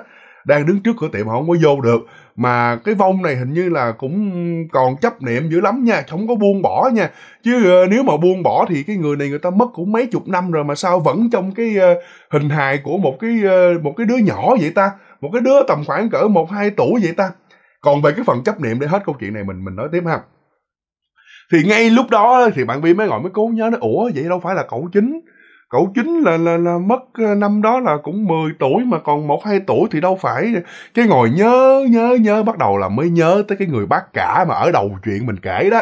đang đứng trước cửa tiệm họ không có vô được mà cái vong này hình như là cũng còn chấp niệm dữ lắm nha không có buông bỏ nha chứ ờ, nếu mà buông bỏ thì cái người này người ta mất cũng mấy chục năm rồi mà sao vẫn trong cái ờ, hình hài của một cái ờ, một cái đứa nhỏ vậy ta một cái đứa tầm khoảng cỡ một hai tuổi vậy ta còn về cái phần chấp niệm để hết câu chuyện này mình mình nói tiếp ha thì ngay lúc đó thì bạn vi mới gọi mới cố nhớ nó ủa vậy đâu phải là cậu chính cậu chính là là là mất ờ, năm đó là cũng 10 tuổi mà còn một hai tuổi thì đâu phải cái ngồi nhớ nhớ nhớ bắt đầu là mới nhớ tới cái người bác cả mà ở đầu chuyện mình kể đó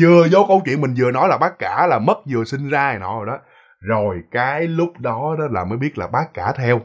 vừa vô câu chuyện mình vừa nói là bác cả là mất vừa sinh ra này nọ rồi đó rồi cái lúc đó đó là mới biết là bác cả theo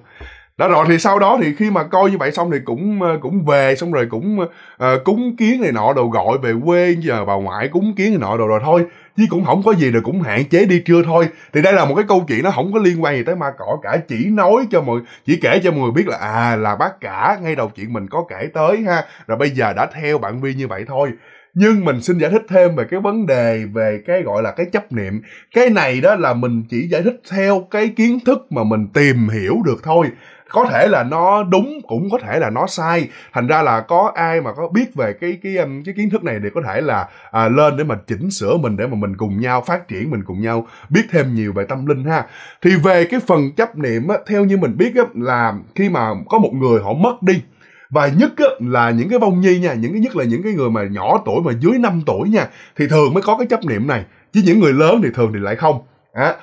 đó rồi thì sau đó thì khi mà coi như vậy xong thì cũng ờ, cũng về xong rồi cũng uh, cúng kiến này nọ đồ gọi về quê giờ bà ngoại cúng kiến này nọ đồ rồi thôi chứ cũng không có gì rồi cũng hạn chế đi trưa thôi thì đây là một cái câu chuyện nó không có liên quan gì tới ma cỏ cả chỉ nói cho mọi chỉ kể cho mọi người biết là à là bác cả ngay đầu chuyện mình có kể tới ha rồi bây giờ đã theo bạn vi như vậy thôi nhưng mình xin giải thích thêm về cái vấn đề về cái gọi là cái chấp niệm cái này đó là mình chỉ giải thích theo cái kiến thức mà mình tìm hiểu được thôi có thể là nó đúng cũng có thể là nó sai thành ra là có ai mà có biết về cái cái um, cái kiến thức này để có thể là à, lên để mà chỉnh sửa mình để mà mình cùng nhau phát triển mình cùng nhau biết thêm nhiều về tâm linh ha thì về cái phần chấp niệm á, theo như mình biết á, là khi mà có một người họ mất đi và nhất á, là những cái vong nhi nha những cái nhất là những cái người mà nhỏ tuổi mà dưới 5 tuổi nha thì thường mới có cái chấp niệm này chứ những người lớn thì thường thì lại không à,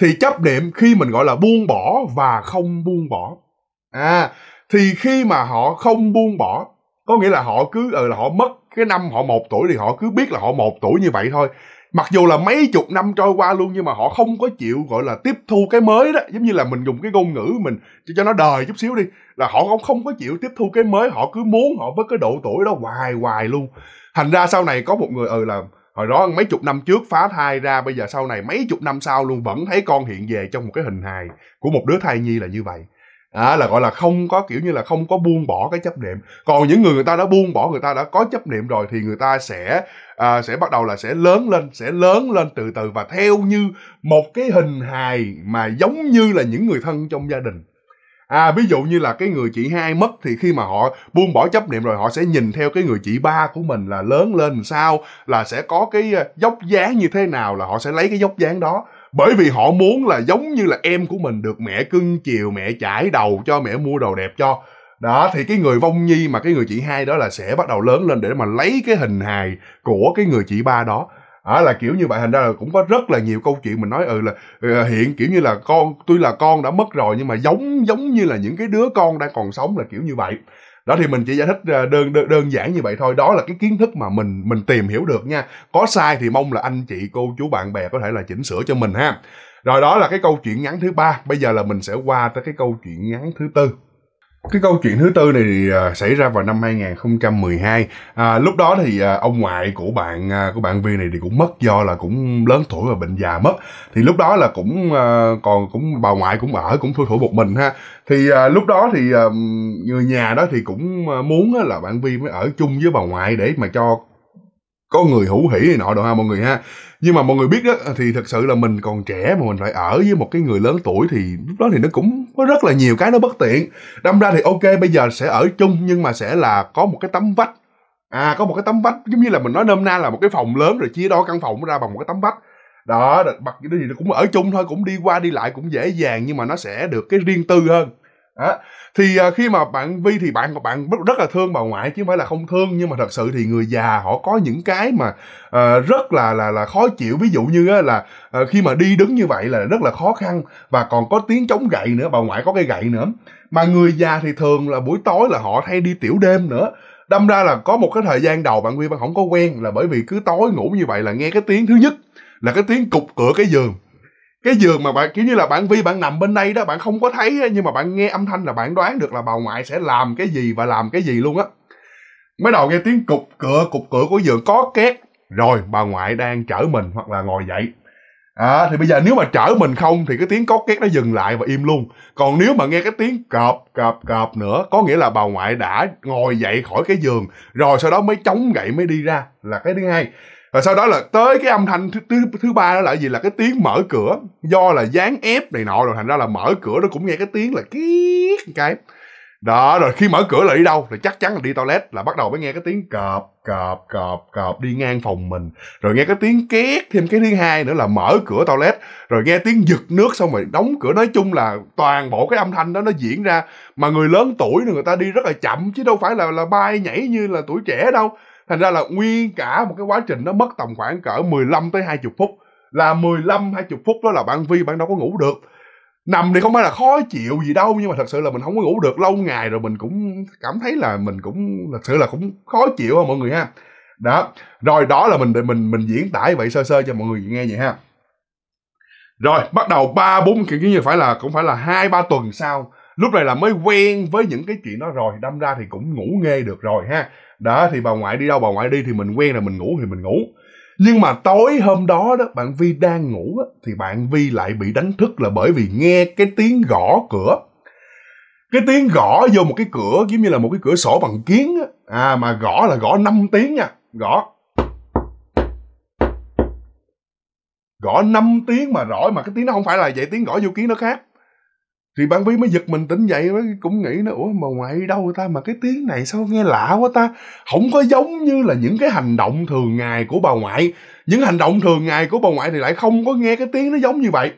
thì chấp niệm khi mình gọi là buông bỏ và không buông bỏ à thì khi mà họ không buông bỏ có nghĩa là họ cứ ờ là họ mất cái năm họ một tuổi thì họ cứ biết là họ một tuổi như vậy thôi mặc dù là mấy chục năm trôi qua luôn nhưng mà họ không có chịu gọi là tiếp thu cái mới đó giống như là mình dùng cái ngôn ngữ mình cho nó đời chút xíu đi là họ không không có chịu tiếp thu cái mới họ cứ muốn họ với cái độ tuổi đó hoài hoài luôn thành ra sau này có một người ừ là hồi đó mấy chục năm trước phá thai ra bây giờ sau này mấy chục năm sau luôn vẫn thấy con hiện về trong một cái hình hài của một đứa thai nhi là như vậy à, là gọi là không có kiểu như là không có buông bỏ cái chấp niệm còn những người người ta đã buông bỏ người ta đã có chấp niệm rồi thì người ta sẽ à, sẽ bắt đầu là sẽ lớn lên sẽ lớn lên từ từ và theo như một cái hình hài mà giống như là những người thân trong gia đình à ví dụ như là cái người chị hai mất thì khi mà họ buông bỏ chấp niệm rồi họ sẽ nhìn theo cái người chị ba của mình là lớn lên sao là sẽ có cái à, dốc dáng như thế nào là họ sẽ lấy cái dốc dáng đó bởi vì họ muốn là giống như là em của mình được mẹ cưng chiều mẹ chải đầu cho mẹ mua đồ đẹp cho đó thì cái người vong nhi mà cái người chị hai đó là sẽ bắt đầu lớn lên để mà lấy cái hình hài của cái người chị ba đó à, là kiểu như vậy thành ra là cũng có rất là nhiều câu chuyện mình nói ừ là ừ, hiện kiểu như là con tuy là con đã mất rồi nhưng mà giống giống như là những cái đứa con đang còn sống là kiểu như vậy đó thì mình chỉ giải thích ờ, đơn đơn, đơn giản như vậy thôi đó là cái kiến thức mà mình mình tìm hiểu được nha có sai thì mong là anh chị cô chú bạn bè có thể là chỉnh sửa cho mình ha rồi đó là cái câu chuyện ngắn thứ ba bây giờ là mình sẽ qua tới cái câu chuyện ngắn thứ tư cái câu chuyện thứ tư này thì à, xảy ra vào năm 2012 à, lúc đó thì à, ông ngoại của bạn à, của bạn viên này thì cũng mất do là cũng lớn tuổi và bệnh già mất thì lúc đó là cũng còn cũng bà ngoại cũng ở cũng thui thủi một mình ha thì à, lúc đó thì à, người nhà đó thì cũng muốn là bạn Vi mới ở chung với bà ngoại để mà cho có người hữu hỉ này nọ đồ ha mọi người ha nhưng mà mọi người biết đó thì thật sự là mình còn trẻ mà mình phải ở với một cái người lớn tuổi thì lúc đó thì nó cũng có rất là nhiều cái nó bất tiện đâm ra thì ok bây giờ sẽ ở chung nhưng mà sẽ là có một cái tấm vách à có một cái tấm vách giống như là mình nói nôm na là một cái phòng lớn rồi chia đôi căn phòng ra bằng một cái tấm vách đó mặc cái gì cũng ở chung thôi cũng đi qua đi lại cũng dễ dàng nhưng mà nó sẽ được cái riêng tư hơn đó thì à, khi mà bạn vi thì bạn bạn rất là thương bà ngoại chứ không phải là không thương nhưng mà thật sự thì người già họ có những cái mà à, rất là là là khó chịu ví dụ như á, là à, khi mà đi đứng như vậy là rất là khó khăn và còn có tiếng chống gậy nữa bà ngoại có cây gậy nữa mà người già thì thường là buổi tối là họ hay đi tiểu đêm nữa đâm ra là có một cái thời gian đầu bạn Vi bạn không có quen là bởi vì cứ tối ngủ như vậy là nghe cái tiếng thứ nhất là cái tiếng cục cửa cái giường cái giường mà bạn kiểu như là bạn vi bạn nằm bên đây đó bạn không có thấy nhưng mà bạn nghe âm thanh là bạn đoán được là bà ngoại sẽ làm cái gì và làm cái gì luôn á mới đầu nghe tiếng cục cửa cục cửa của giường có két rồi bà ngoại đang chở mình hoặc là ngồi dậy à, thì bây giờ nếu mà chở mình không thì cái tiếng có két nó dừng lại và im luôn còn nếu mà nghe cái tiếng cọp cọp cọp nữa có nghĩa là bà ngoại đã ngồi dậy khỏi cái giường rồi sau đó mới chống gậy mới đi ra là cái thứ hai và sau đó là tới cái âm thanh thứ, thứ, thứ ba đó là gì là cái tiếng mở cửa do là dán ép này nọ rồi thành ra là mở cửa nó cũng nghe cái tiếng là kiết cái đó rồi khi mở cửa là đi đâu thì chắc chắn là đi toilet là bắt đầu mới nghe cái tiếng cọp cọp cọp cọp đi ngang phòng mình rồi nghe cái tiếng két thêm cái thứ hai nữa là mở cửa toilet rồi nghe tiếng giật nước xong rồi đóng cửa nói chung là toàn bộ cái âm thanh đó nó diễn ra mà người lớn tuổi thì người ta đi rất là chậm chứ đâu phải là là bay nhảy như là tuổi trẻ đâu thành ra là nguyên cả một cái quá trình nó mất tầm khoảng cỡ 15 tới 20 phút là 15 20 phút đó là bạn Vi bạn đâu có ngủ được nằm thì không phải là khó chịu gì đâu nhưng mà thật sự là mình không có ngủ được lâu ngày rồi mình cũng cảm thấy là mình cũng thật sự là cũng khó chịu không mọi người ha đó rồi đó là mình mình mình diễn tả vậy sơ sơ cho mọi người nghe vậy ha rồi bắt đầu ba bốn kiểu như phải là cũng phải là hai ba tuần sau lúc này là mới quen với những cái chuyện đó rồi đâm ra thì cũng ngủ nghe được rồi ha đó thì bà ngoại đi đâu bà ngoại đi thì mình quen rồi mình ngủ thì mình ngủ nhưng mà tối hôm đó đó bạn vi đang ngủ đó, thì bạn vi lại bị đánh thức là bởi vì nghe cái tiếng gõ cửa cái tiếng gõ vô một cái cửa giống như là một cái cửa sổ bằng kiến đó. à mà gõ là gõ 5 tiếng nha gõ gõ 5 tiếng mà rõ mà cái tiếng nó không phải là vậy tiếng gõ vô kiến nó khác thì bạn vi mới giật mình tỉnh dậy mới cũng nghĩ nó ủa mà ngoại đâu ta mà cái tiếng này sao nghe lạ quá ta không có giống như là những cái hành động thường ngày của bà ngoại những hành động thường ngày của bà ngoại thì lại không có nghe cái tiếng nó giống như vậy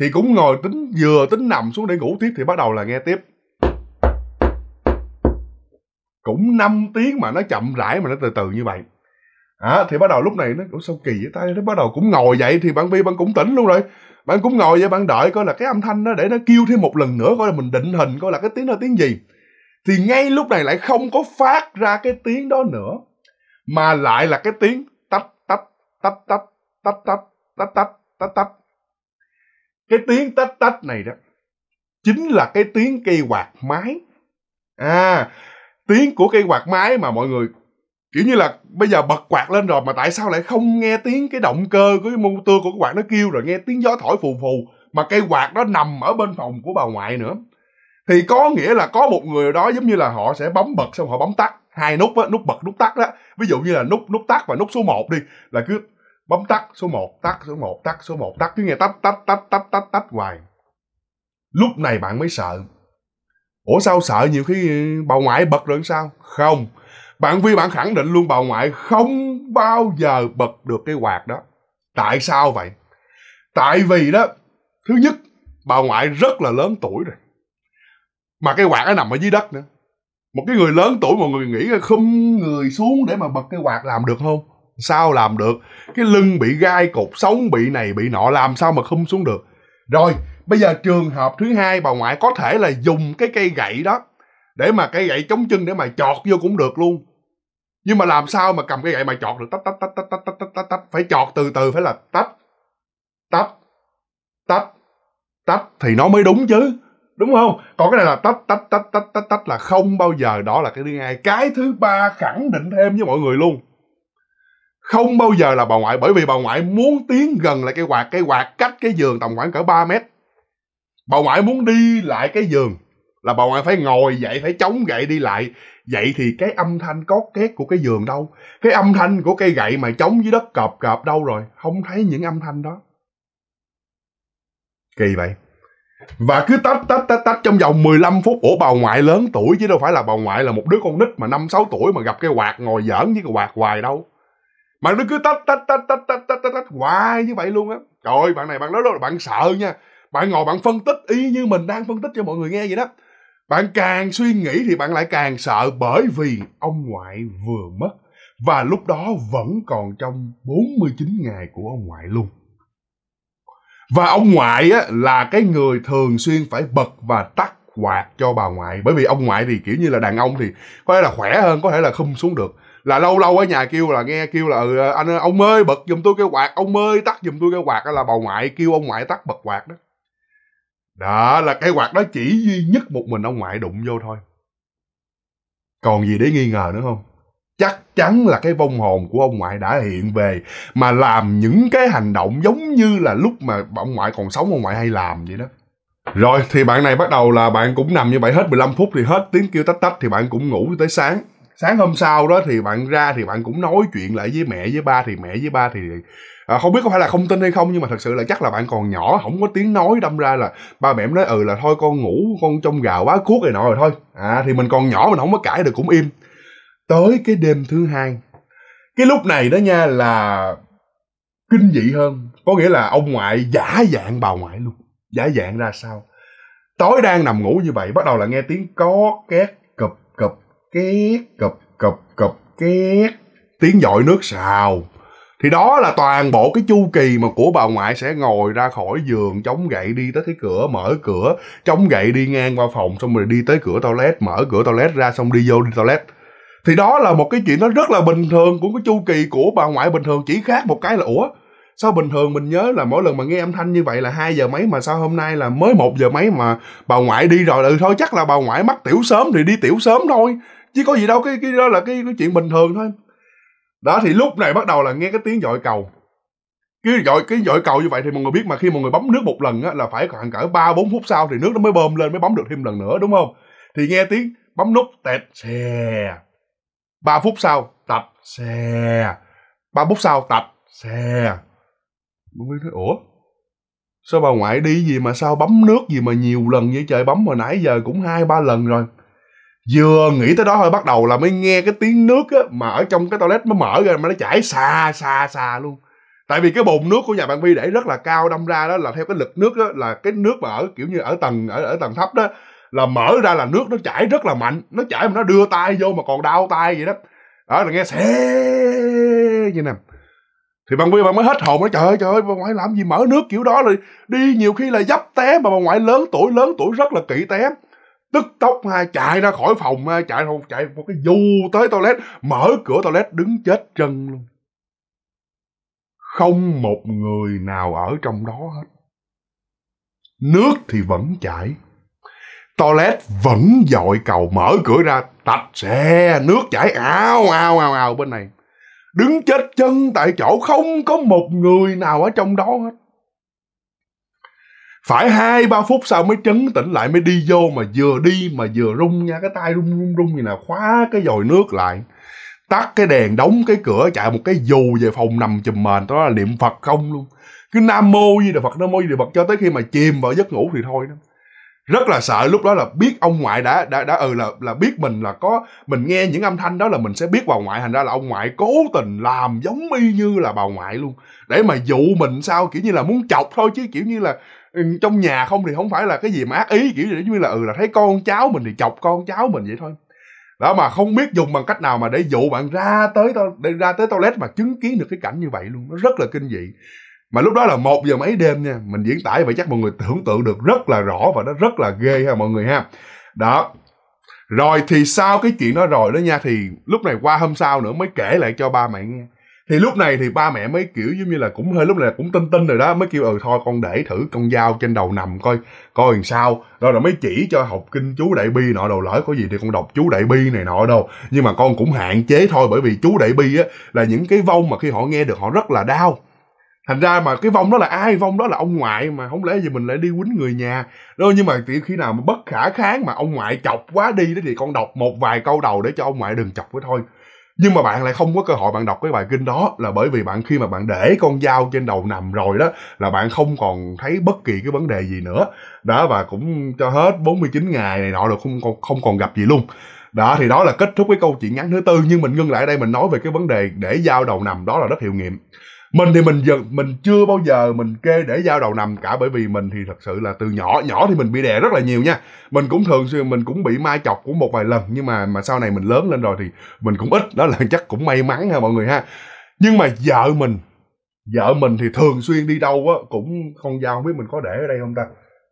thì cũng ngồi tính vừa tính nằm xuống để ngủ tiếp thì bắt đầu là nghe tiếp cũng 5 tiếng mà nó chậm rãi mà nó từ từ như vậy à, thì bắt đầu lúc này nó cũng sao kỳ với tay nó bắt đầu cũng ngồi dậy thì bạn vi bạn cũng tỉnh luôn rồi bạn cũng ngồi vậy bạn đợi coi là cái âm thanh nó để nó kêu thêm một lần nữa coi là mình định hình coi là cái tiếng đó tiếng gì thì ngay lúc này lại không có phát ra cái tiếng đó nữa mà lại là cái tiếng tách tách tách tách tách tách tách tách tách tách cái tiếng tách tách này đó chính là cái tiếng cây quạt máy à tiếng của cây quạt máy mà mọi người kiểu như là bây giờ bật quạt lên rồi mà tại sao lại không nghe tiếng cái động cơ của cái motor của cái quạt nó kêu rồi nghe tiếng gió thổi phù phù mà cây quạt đó nằm ở bên phòng của bà ngoại nữa thì có nghĩa là có một người đó giống như là họ sẽ bấm bật xong họ bấm tắt hai nút á nút bật nút tắt đó ví dụ như là nút nút tắt và nút số 1 đi là cứ bấm tắt số 1 tắt số 1 tắt số 1 tắt cứ nghe tắt tắt tắt tắt tắt tắt hoài lúc này bạn mới sợ ủa sao sợ nhiều khi bà ngoại bật rồi sao không bạn vi bạn khẳng định luôn bà ngoại không bao giờ bật được cái quạt đó tại sao vậy tại vì đó thứ nhất bà ngoại rất là lớn tuổi rồi mà cái quạt nó nằm ở dưới đất nữa một cái người lớn tuổi mọi người nghĩ là không người xuống để mà bật cái quạt làm được không sao làm được cái lưng bị gai cột sống bị này bị nọ làm sao mà không xuống được rồi bây giờ trường hợp thứ hai bà ngoại có thể là dùng cái cây gậy đó để mà cây gậy chống chân để mà chọt vô cũng được luôn nhưng mà làm sao mà cầm cái gậy mà chọt được tách tách tách tách tách tách tách tách tách phải chọt từ từ phải là tách tách tách tách thì nó mới đúng chứ đúng không còn cái này là tách tách tách tách tách tách là không bao giờ đó là cái thứ hai cái thứ ba khẳng định thêm với mọi người luôn không bao giờ là bà ngoại bởi vì bà ngoại muốn tiến gần lại cái quạt cái quạt cách cái giường tầm khoảng cỡ 3 mét bà ngoại muốn đi lại cái giường là bà ngoại phải ngồi dậy phải chống gậy đi lại vậy thì cái âm thanh có két của cái giường đâu cái âm thanh của cây gậy mà chống dưới đất cọp cọp đâu rồi không thấy những âm thanh đó kỳ vậy và cứ tách tách tách tách trong vòng 15 phút ủa bà ngoại lớn tuổi chứ đâu phải là bà ngoại là một đứa con nít mà năm sáu tuổi mà gặp cái quạt ngồi giỡn với cái quạt hoài đâu mà nó cứ tách tách tách tách tách tách tách, tách hoài như vậy luôn á trời ơi bạn này bạn nói đó là bạn sợ nha bạn ngồi bạn phân tích y như mình đang phân tích cho mọi người nghe vậy đó bạn càng suy nghĩ thì bạn lại càng sợ bởi vì ông ngoại vừa mất và lúc đó vẫn còn trong 49 ngày của ông ngoại luôn. Và ông ngoại á, là cái người thường xuyên phải bật và tắt quạt cho bà ngoại bởi vì ông ngoại thì kiểu như là đàn ông thì có thể là khỏe hơn có thể là không xuống được là lâu lâu ở nhà kêu là nghe kêu là ừ, anh ông ơi bật giùm tôi cái quạt ông ơi tắt giùm tôi cái quạt là bà ngoại kêu ông ngoại tắt bật quạt đó đó là cái quạt đó chỉ duy nhất một mình ông ngoại đụng vô thôi còn gì để nghi ngờ nữa không chắc chắn là cái vong hồn của ông ngoại đã hiện về mà làm những cái hành động giống như là lúc mà ông ngoại còn sống ông ngoại hay làm vậy đó rồi thì bạn này bắt đầu là bạn cũng nằm như vậy hết 15 phút thì hết tiếng kêu tách tách thì bạn cũng ngủ tới sáng sáng hôm sau đó thì bạn ra thì bạn cũng nói chuyện lại với mẹ với ba thì mẹ với ba thì à, không biết có phải là không tin hay không nhưng mà thật sự là chắc là bạn còn nhỏ không có tiếng nói đâm ra là ba mẹ nói ừ là thôi con ngủ con trong gà quá cuốc này nọ rồi thôi à thì mình còn nhỏ mình không có cãi được cũng im tới cái đêm thứ hai cái lúc này đó nha là kinh dị hơn có nghĩa là ông ngoại giả dạng bà ngoại luôn giả dạng ra sao tối đang nằm ngủ như vậy bắt đầu là nghe tiếng có két két cộc cộc cộc két tiếng dội nước xào thì đó là toàn bộ cái chu kỳ mà của bà ngoại sẽ ngồi ra khỏi giường chống gậy đi tới cái cửa mở cửa chống gậy đi ngang qua phòng xong rồi đi tới cửa toilet mở cửa toilet ra xong đi vô đi toilet thì đó là một cái chuyện nó rất là bình thường của cái chu kỳ của bà ngoại bình thường chỉ khác một cái là ủa sao bình thường mình nhớ là mỗi lần mà nghe âm thanh như vậy là hai giờ mấy mà sao hôm nay là mới một giờ mấy mà bà ngoại đi rồi ừ thôi chắc là bà ngoại mắc tiểu sớm thì đi tiểu sớm thôi chứ có gì đâu cái cái đó là cái, cái chuyện bình thường thôi đó thì lúc này bắt đầu là nghe cái tiếng gọi cầu cái gọi cái gọi cầu như vậy thì mọi người biết mà khi mọi người bấm nước một lần á, là phải khoảng cỡ ba bốn phút sau thì nước nó mới bơm lên mới bấm được thêm lần nữa đúng không thì nghe tiếng bấm nút tẹt xè ba phút sau tập xè ba phút sau tập xè mọi người nói ủa sao bà ngoại đi gì mà sao bấm nước gì mà nhiều lần vậy trời bấm hồi nãy giờ cũng hai ba lần rồi vừa nghĩ tới đó thôi bắt đầu là mới nghe cái tiếng nước á mà ở trong cái toilet mới mở ra mà nó chảy xa xa xa luôn tại vì cái bồn nước của nhà bạn vi để rất là cao đâm ra đó là theo cái lực nước đó là cái nước mà ở kiểu như ở tầng ở ở tầng thấp đó là mở ra là nước nó chảy rất là mạnh nó chảy mà nó đưa tay vô mà còn đau tay vậy đó đó là nghe xé như nè thì bạn vi bạn mới hết hồn nói trời ơi trời ơi bà ngoại làm gì mở nước kiểu đó rồi đi nhiều khi là dấp té mà bà ngoại lớn tuổi lớn tuổi rất là kỹ té tức tốc ha chạy ra khỏi phòng ha chạy không chạy một cái dù tới toilet mở cửa toilet đứng chết chân luôn không một người nào ở trong đó hết nước thì vẫn chảy toilet vẫn dội cầu mở cửa ra tạch xe nước chảy ào ào ào ào bên này đứng chết chân tại chỗ không có một người nào ở trong đó hết phải hai ba phút sau mới trấn tĩnh lại mới đi vô mà vừa đi mà vừa rung nha cái tay rung rung rung như nào khóa cái vòi nước lại tắt cái đèn đóng cái cửa chạy một cái dù về phòng nằm chùm mền đó là niệm phật không luôn cứ nam mô như là phật nam mô di phật cho tới khi mà chìm vào giấc ngủ thì thôi đó rất là sợ lúc đó là biết ông ngoại đã đã đã ừ là là biết mình là có mình nghe những âm thanh đó là mình sẽ biết bà ngoại thành ra là ông ngoại cố tình làm giống y như là bà ngoại luôn để mà dụ mình sao kiểu như là muốn chọc thôi chứ kiểu như là Ừ, trong nhà không thì không phải là cái gì mà ác ý kiểu gì như là ừ là thấy con cháu mình thì chọc con cháu mình vậy thôi đó mà không biết dùng bằng cách nào mà để dụ bạn ra tới để ra tới toilet mà chứng kiến được cái cảnh như vậy luôn nó rất là kinh dị mà lúc đó là một giờ mấy đêm nha mình diễn tải vậy chắc mọi người tưởng tượng được rất là rõ và nó rất là ghê ha mọi người ha đó rồi thì sau cái chuyện đó rồi đó nha thì lúc này qua hôm sau nữa mới kể lại cho ba mẹ nghe thì lúc này thì ba mẹ mới kiểu giống như là cũng hơi lúc này cũng tin tin rồi đó mới kêu ừ thôi con để thử con dao trên đầu nằm coi coi làm sao rồi là mới chỉ cho học kinh chú đại bi nọ đầu lỡ có gì thì con đọc chú đại bi này nọ đâu nhưng mà con cũng hạn chế thôi bởi vì chú đại bi á là những cái vong mà khi họ nghe được họ rất là đau thành ra mà cái vong đó là ai vong đó là ông ngoại mà không lẽ gì mình lại đi quýnh người nhà đâu nhưng mà khi nào mà bất khả kháng mà ông ngoại chọc quá đi đó thì con đọc một vài câu đầu để cho ông ngoại đừng chọc với thôi nhưng mà bạn lại không có cơ hội bạn đọc cái bài kinh đó là bởi vì bạn khi mà bạn để con dao trên đầu nằm rồi đó là bạn không còn thấy bất kỳ cái vấn đề gì nữa đó và cũng cho hết 49 ngày này nọ rồi không còn không còn gặp gì luôn đó thì đó là kết thúc cái câu chuyện ngắn thứ tư nhưng mình ngưng lại đây mình nói về cái vấn đề để dao đầu nằm đó là rất hiệu nghiệm mình thì mình giờ mình chưa bao giờ mình kê để dao đầu nằm cả bởi vì mình thì thật sự là từ nhỏ nhỏ thì mình bị đè rất là nhiều nha mình cũng thường xuyên mình cũng bị mai chọc cũng một vài lần nhưng mà mà sau này mình lớn lên rồi thì mình cũng ít đó là chắc cũng may mắn ha mọi người ha nhưng mà vợ mình vợ mình thì thường xuyên đi đâu á cũng con dao không biết mình có để ở đây không ta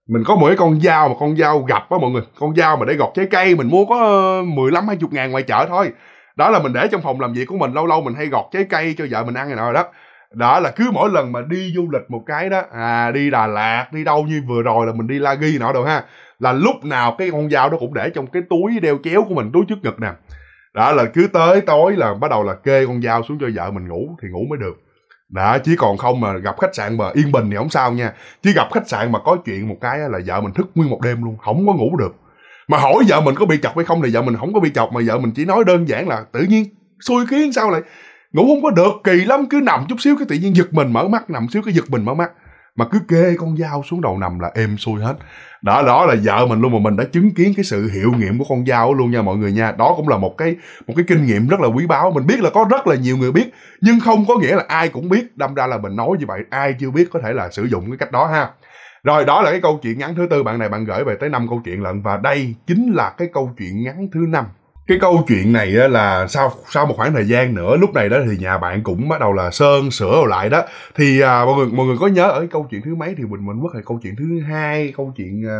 mình có mỗi con dao mà con dao gặp á mọi người con dao mà để gọt trái cây mình mua có mười lăm hai chục ngàn ngoài chợ thôi đó là mình để trong phòng làm việc của mình lâu lâu mình hay gọt trái cây cho vợ mình ăn này nọ đó đó là cứ mỗi lần mà đi du lịch một cái đó à đi đà lạt đi đâu như vừa rồi là mình đi la ghi nọ đâu ha là lúc nào cái con dao đó cũng để trong cái túi đeo chéo của mình túi trước ngực nè đó là cứ tới tối là bắt đầu là kê con dao xuống cho vợ mình ngủ thì ngủ mới được đó chỉ còn không mà gặp khách sạn mà yên bình thì không sao nha chứ gặp khách sạn mà có chuyện một cái là vợ mình thức nguyên một đêm luôn không có ngủ được mà hỏi vợ mình có bị chọc hay không thì vợ mình không có bị chọc mà vợ mình chỉ nói đơn giản là tự nhiên xui khiến sao lại ngủ không có được kỳ lắm cứ nằm chút xíu cái tự nhiên giật mình mở mắt nằm xíu cái giật mình mở mắt mà cứ kê con dao xuống đầu nằm là êm xuôi hết đó đó là vợ mình luôn mà mình đã chứng kiến cái sự hiệu nghiệm của con dao luôn nha mọi người nha đó cũng là một cái một cái kinh nghiệm rất là quý báu mình biết là có rất là nhiều người biết nhưng không có nghĩa là ai cũng biết đâm ra là mình nói như vậy ai chưa biết có thể là sử dụng cái cách đó ha rồi đó là cái câu chuyện ngắn thứ tư bạn này bạn gửi về tới năm câu chuyện lận và đây chính là cái câu chuyện ngắn thứ năm cái câu chuyện này là sau sau một khoảng thời gian nữa lúc này đó thì nhà bạn cũng bắt đầu là sơn sửa lại đó thì à, mọi người mọi người có nhớ ở cái câu chuyện thứ mấy thì mình mình mất là câu chuyện thứ hai câu chuyện à,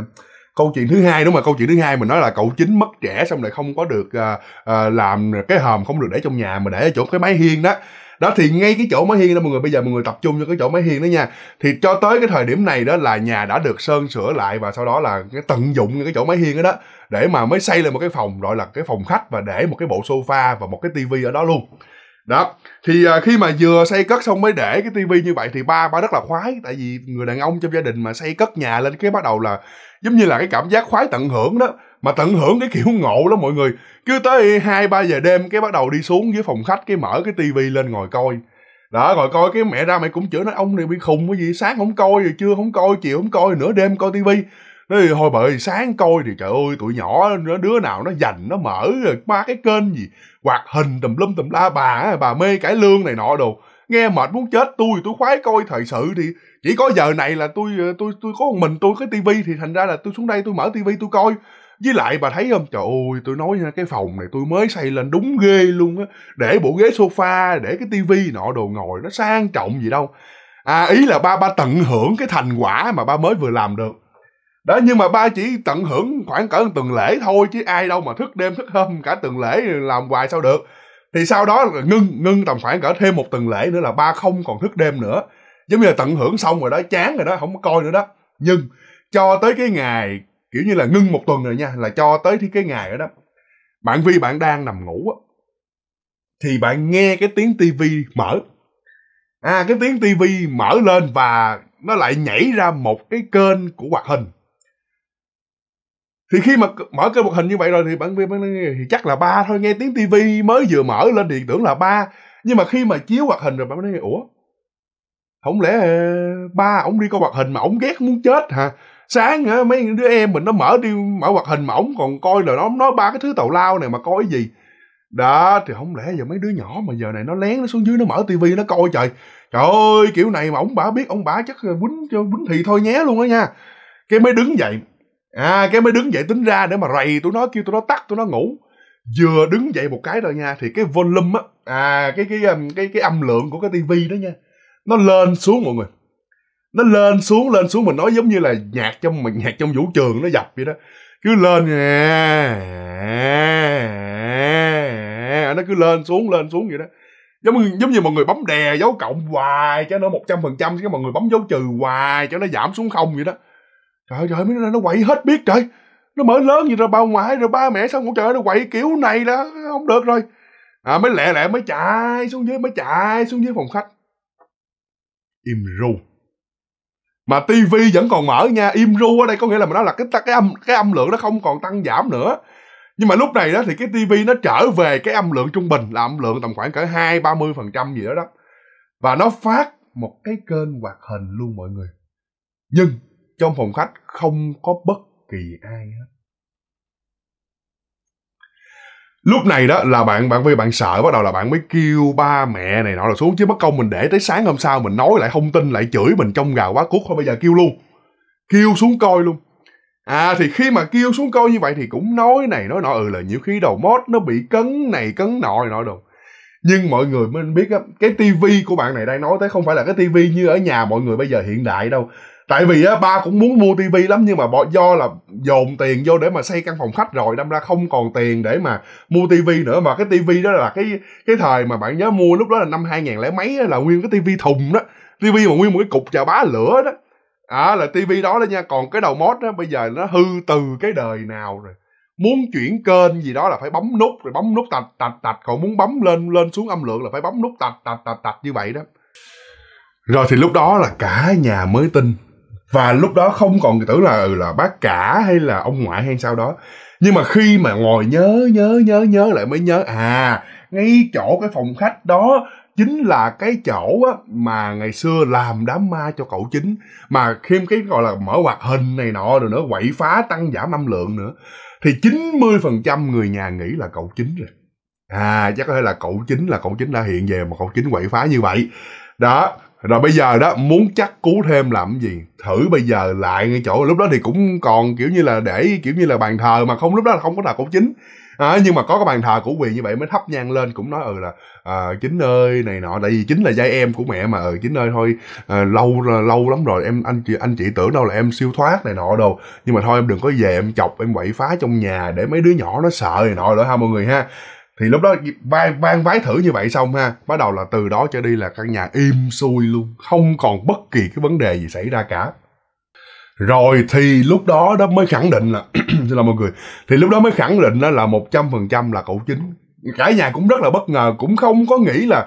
câu chuyện thứ hai đúng mà câu chuyện thứ hai mình nói là cậu chính mất trẻ xong lại không có được à, à, làm cái hòm không được để trong nhà mà để ở chỗ cái máy hiên đó đó thì ngay cái chỗ máy hiên đó mọi người bây giờ mọi người tập trung cho cái chỗ máy hiên đó nha thì cho tới cái thời điểm này đó là nhà đã được sơn sửa lại và sau đó là cái tận dụng cái chỗ máy hiên đó đó để mà mới xây lên một cái phòng gọi là cái phòng khách và để một cái bộ sofa và một cái tivi ở đó luôn đó thì à, khi mà vừa xây cất xong mới để cái tivi như vậy thì ba ba rất là khoái tại vì người đàn ông trong gia đình mà xây cất nhà lên cái bắt đầu là giống như là cái cảm giác khoái tận hưởng đó mà tận hưởng cái kiểu ngộ đó mọi người cứ tới hai ba giờ đêm cái bắt đầu đi xuống dưới phòng khách cái mở cái tivi lên ngồi coi đó ngồi coi cái mẹ ra mẹ cũng chửi nói ông này bị khùng cái gì sáng không coi rồi trưa không coi chiều không coi nửa đêm coi tivi nói thôi bà ơi sáng coi thì trời ơi tụi nhỏ đứa nào nó dành nó mở rồi ba cái kênh gì hoạt hình tùm lum tùm la bà bà mê cải lương này nọ đồ nghe mệt muốn chết tôi tôi khoái coi thời sự thì chỉ có giờ này là tôi ờ, tôi tôi có một mình tôi cái tivi thì thành ra là tôi xuống đây tôi mở tivi tôi coi với lại bà thấy không trời ơi tôi nói nha cái phòng này tôi mới xây lên đúng ghê luôn á để bộ ghế sofa để cái tivi nọ đồ ngồi nó sang trọng gì đâu à ý là ba ba tận hưởng cái thành quả mà ba mới vừa làm được đó nhưng mà ba chỉ tận hưởng khoảng cỡ tuần lễ thôi chứ ai đâu mà thức đêm thức hôm cả tuần lễ làm hoài sao được thì sau đó là ngưng ngưng tầm khoảng cỡ thêm một tuần lễ nữa là ba không còn thức đêm nữa giống như là tận hưởng xong rồi đó chán rồi đó không có coi nữa đó nhưng cho tới cái ngày kiểu như là ngưng một tuần rồi nha là cho tới thì cái ngày đó đó bạn vi bạn đang nằm ngủ á thì bạn nghe cái tiếng tivi mở à cái tiếng tivi mở lên và nó lại nhảy ra một cái kênh của hoạt hình thì khi mà mở kênh một hình như vậy rồi thì bạn viên bạn thì chắc là ba thôi nghe tiếng tivi mới vừa mở lên thì tưởng là ba nhưng mà khi mà chiếu hoạt hình rồi bạn mới nói ủa không lẽ ba ổng đi coi hoạt hình mà ổng ghét muốn chết hả sáng hả mấy đứa em mình nó mở đi mở hoạt hình mà ổng còn coi là nó nói ba cái thứ tàu lao này mà coi cái gì đó thì không lẽ giờ mấy đứa nhỏ mà giờ này nó lén nó xuống dưới nó mở tivi nó coi trời trời ơi kiểu này mà ông bà biết ông bà chắc quýnh cho quýnh thì thôi nhé luôn á nha cái mới đứng dậy à cái mới đứng dậy tính ra để mà rầy tụi nó kêu tụi nó tắt tụi nó ngủ vừa đứng dậy một cái rồi nha thì cái volume á à cái cái um, cái cái âm lượng của cái tivi đó nha nó lên xuống mọi người nó lên xuống lên xuống mình nói giống như là nhạc trong mình nhạc trong vũ trường nó dập vậy đó cứ lên nè à, à, nó cứ lên xuống lên xuống vậy đó giống giống như mọi người bấm đè dấu cộng hoài cho nó một trăm phần trăm cái mọi người bấm dấu trừ hoài cho nó giảm xuống không vậy đó trời ơi mấy nó nó quậy hết biết trời nó mở lớn gì rồi bà ngoại rồi ba mẹ xong cũng trời ơi nó quậy kiểu này là không được rồi à, mới lẹ lẹ mới chạy xuống dưới mới chạy xuống dưới phòng khách im ru mà tivi vẫn còn mở nha im ru ở đây có nghĩa là mình nói là cái cái âm cái âm lượng nó không còn tăng giảm nữa nhưng mà lúc này đó thì cái tivi nó trở về cái âm lượng trung bình là âm lượng tầm khoảng cỡ hai ba mươi phần trăm gì đó đó và nó phát một cái kênh hoạt hình luôn mọi người nhưng trong phòng khách không có bất kỳ ai hết lúc này đó là bạn bạn vì bạn sợ bắt đầu là bạn mới kêu ba mẹ này nọ là xuống chứ bất công mình để tới sáng hôm sau mình nói lại không tin lại chửi mình trong gà quá cút thôi bây giờ kêu luôn kêu xuống coi luôn à thì khi mà kêu xuống coi như vậy thì cũng nói này nói nọ ừ là nhiều khi đầu mót nó bị cấn này cấn nọ này nọ đồ nhưng mọi người mới biết á cái tivi của bạn này đang nói tới không phải là cái tivi như ở nhà mọi người bây giờ hiện đại đâu tại vì á ba cũng muốn mua tivi lắm nhưng mà bỏ do là dồn tiền vô để mà xây căn phòng khách rồi đâm ra không còn tiền để mà mua tivi nữa mà cái tivi đó là cái cái thời mà bạn nhớ mua lúc đó là năm hai nghìn lẻ mấy là nguyên cái tivi thùng đó tivi mà nguyên một cái cục chà bá lửa đó à là tivi đó đó nha còn cái đầu mốt đó bây giờ nó hư từ cái đời nào rồi muốn chuyển kênh gì đó là phải bấm nút rồi bấm nút tạch tạch tạch còn muốn bấm lên lên xuống âm lượng là phải bấm nút tạch tạch tạch tạch như vậy đó rồi thì lúc đó là cả nhà mới tin và lúc đó không còn tưởng là ừ, là bác cả hay là ông ngoại hay sao đó nhưng mà khi mà ngồi nhớ nhớ nhớ nhớ lại mới nhớ à ngay chỗ cái phòng khách đó chính là cái chỗ á, mà ngày xưa làm đám ma cho cậu chính mà khiêm cái gọi là mở hoạt hình này nọ rồi nữa quậy phá tăng giảm âm lượng nữa thì 90% người nhà nghĩ là cậu chính rồi à chắc có thể là cậu chính là cậu chính đã hiện về mà cậu chính quậy phá như vậy đó rồi bây giờ đó muốn chắc cú thêm làm gì thử bây giờ lại ngay chỗ lúc đó thì cũng còn kiểu như là để kiểu như là bàn thờ mà không lúc đó là không có thờ cổ chính à, nhưng mà có cái bàn thờ của quyền như vậy mới thắp nhang lên cũng nói ừ là à, chính ơi này nọ tại vì chính là giai em của mẹ mà ừ chính ơi thôi à, lâu lâu lắm rồi em anh chị anh chị tưởng đâu là em siêu thoát này nọ đâu nhưng mà thôi em đừng có về em chọc em quậy phá trong nhà để mấy đứa nhỏ nó sợ này nọ nữa ha mọi người ha thì lúc đó ban ban vái thử như vậy xong ha bắt đầu là từ đó trở đi là căn nhà im xuôi luôn không còn bất kỳ cái vấn đề gì xảy ra cả rồi thì lúc đó đó mới khẳng định là xin là mọi người thì lúc đó mới khẳng định đó là một trăm phần trăm là cậu chính cả nhà cũng rất là bất ngờ cũng không có nghĩ là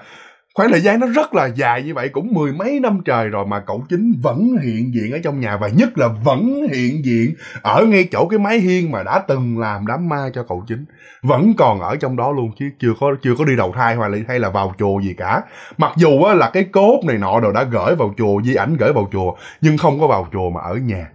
khoảng thời gian nó rất là dài như vậy cũng mười mấy năm trời rồi mà cậu chính vẫn hiện diện ở trong nhà và nhất là vẫn hiện diện ở ngay chỗ cái mái hiên mà đã từng làm đám ma cho cậu chính vẫn còn ở trong đó luôn chứ chưa có chưa có đi đầu thai hoặc là hay là vào chùa gì cả mặc dù á, là cái cốt này nọ đồ đã gửi vào chùa di ảnh gửi vào chùa nhưng không có vào chùa mà ở nhà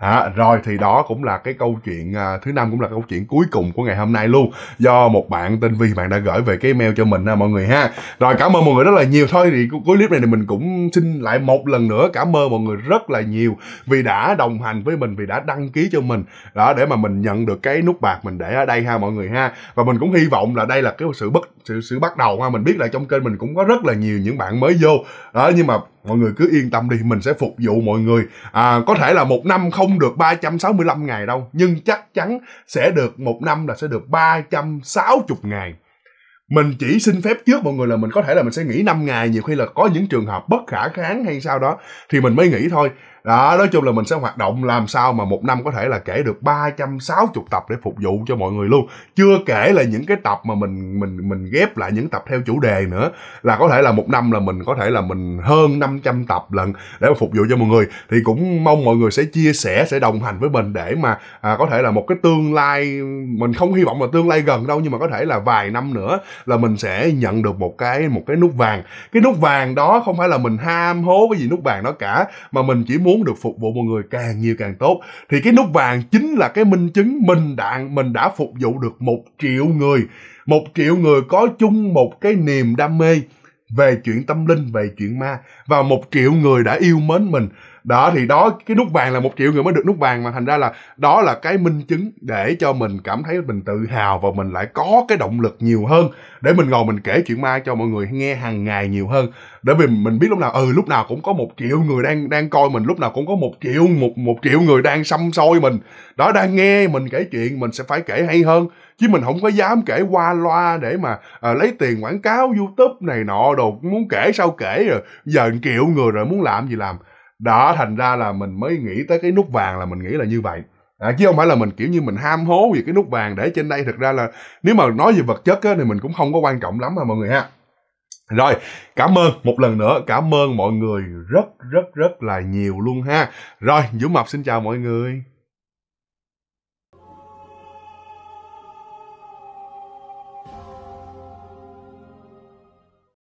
À, rồi thì đó cũng là cái câu chuyện à, thứ năm cũng là câu chuyện cuối cùng của ngày hôm nay luôn do một bạn tên Vi bạn đã gửi về cái mail cho mình ha mọi người ha. Rồi cảm ơn mọi người rất là nhiều thôi thì cuối clip này thì mình cũng xin lại một lần nữa cảm ơn mọi người rất là nhiều vì đã đồng hành với mình vì đã đăng ký cho mình đó để mà mình nhận được cái nút bạc mình để ở đây ha mọi người ha. Và mình cũng hy vọng là đây là cái sự bất sự sự bắt đầu ha mình biết là trong kênh mình cũng có rất là nhiều những bạn mới vô. Đó nhưng mà mọi người cứ yên tâm đi mình sẽ phục vụ mọi người à, có thể là một năm không được 365 ngày đâu nhưng chắc chắn sẽ được một năm là sẽ được 360 ngày mình chỉ xin phép trước mọi người là mình có thể là mình sẽ nghỉ 5 ngày nhiều khi là có những trường hợp bất khả kháng hay sao đó thì mình mới nghỉ thôi đó nói chung là mình sẽ hoạt động làm sao mà một năm có thể là kể được 360 tập để phục vụ cho mọi người luôn chưa kể là những cái tập mà mình mình mình ghép lại những tập theo chủ đề nữa là có thể là một năm là mình có thể là mình hơn 500 tập lần để mà phục vụ cho mọi người thì cũng mong mọi người sẽ chia sẻ sẽ đồng hành với mình để mà à, có thể là một cái tương lai mình không hy vọng là tương lai gần đâu nhưng mà có thể là vài năm nữa là mình sẽ nhận được một cái một cái nút vàng cái nút vàng đó không phải là mình ham hố cái gì nút vàng đó cả mà mình chỉ mua muốn được phục vụ mọi người càng nhiều càng tốt thì cái nút vàng chính là cái minh chứng mình đạn mình đã phục vụ được một triệu người một triệu người có chung một cái niềm đam mê về chuyện tâm linh về chuyện ma và một triệu người đã yêu mến mình đó thì đó cái nút vàng là một triệu người mới được nút vàng mà thành ra là đó là cái minh chứng để cho mình cảm thấy mình tự hào và mình lại có cái động lực nhiều hơn để mình ngồi mình kể chuyện ma cho mọi người nghe hàng ngày nhiều hơn để vì mình biết lúc nào ừ lúc nào cũng có một triệu người đang đang coi mình lúc nào cũng có một triệu một một triệu người đang xăm soi mình đó đang nghe mình kể chuyện mình sẽ phải kể hay hơn chứ mình không có dám kể qua loa để mà à, lấy tiền quảng cáo youtube này nọ đồ muốn kể sao kể rồi giờ triệu người rồi muốn làm gì làm đó thành ra là mình mới nghĩ tới cái nút vàng là mình nghĩ là như vậy à, chứ không phải là mình kiểu như mình ham hố về cái nút vàng để trên đây thực ra là nếu mà nói về vật chất á, thì mình cũng không có quan trọng lắm mà mọi người ha rồi cảm ơn một lần nữa cảm ơn mọi người rất rất rất là nhiều luôn ha rồi dũng mập xin chào mọi người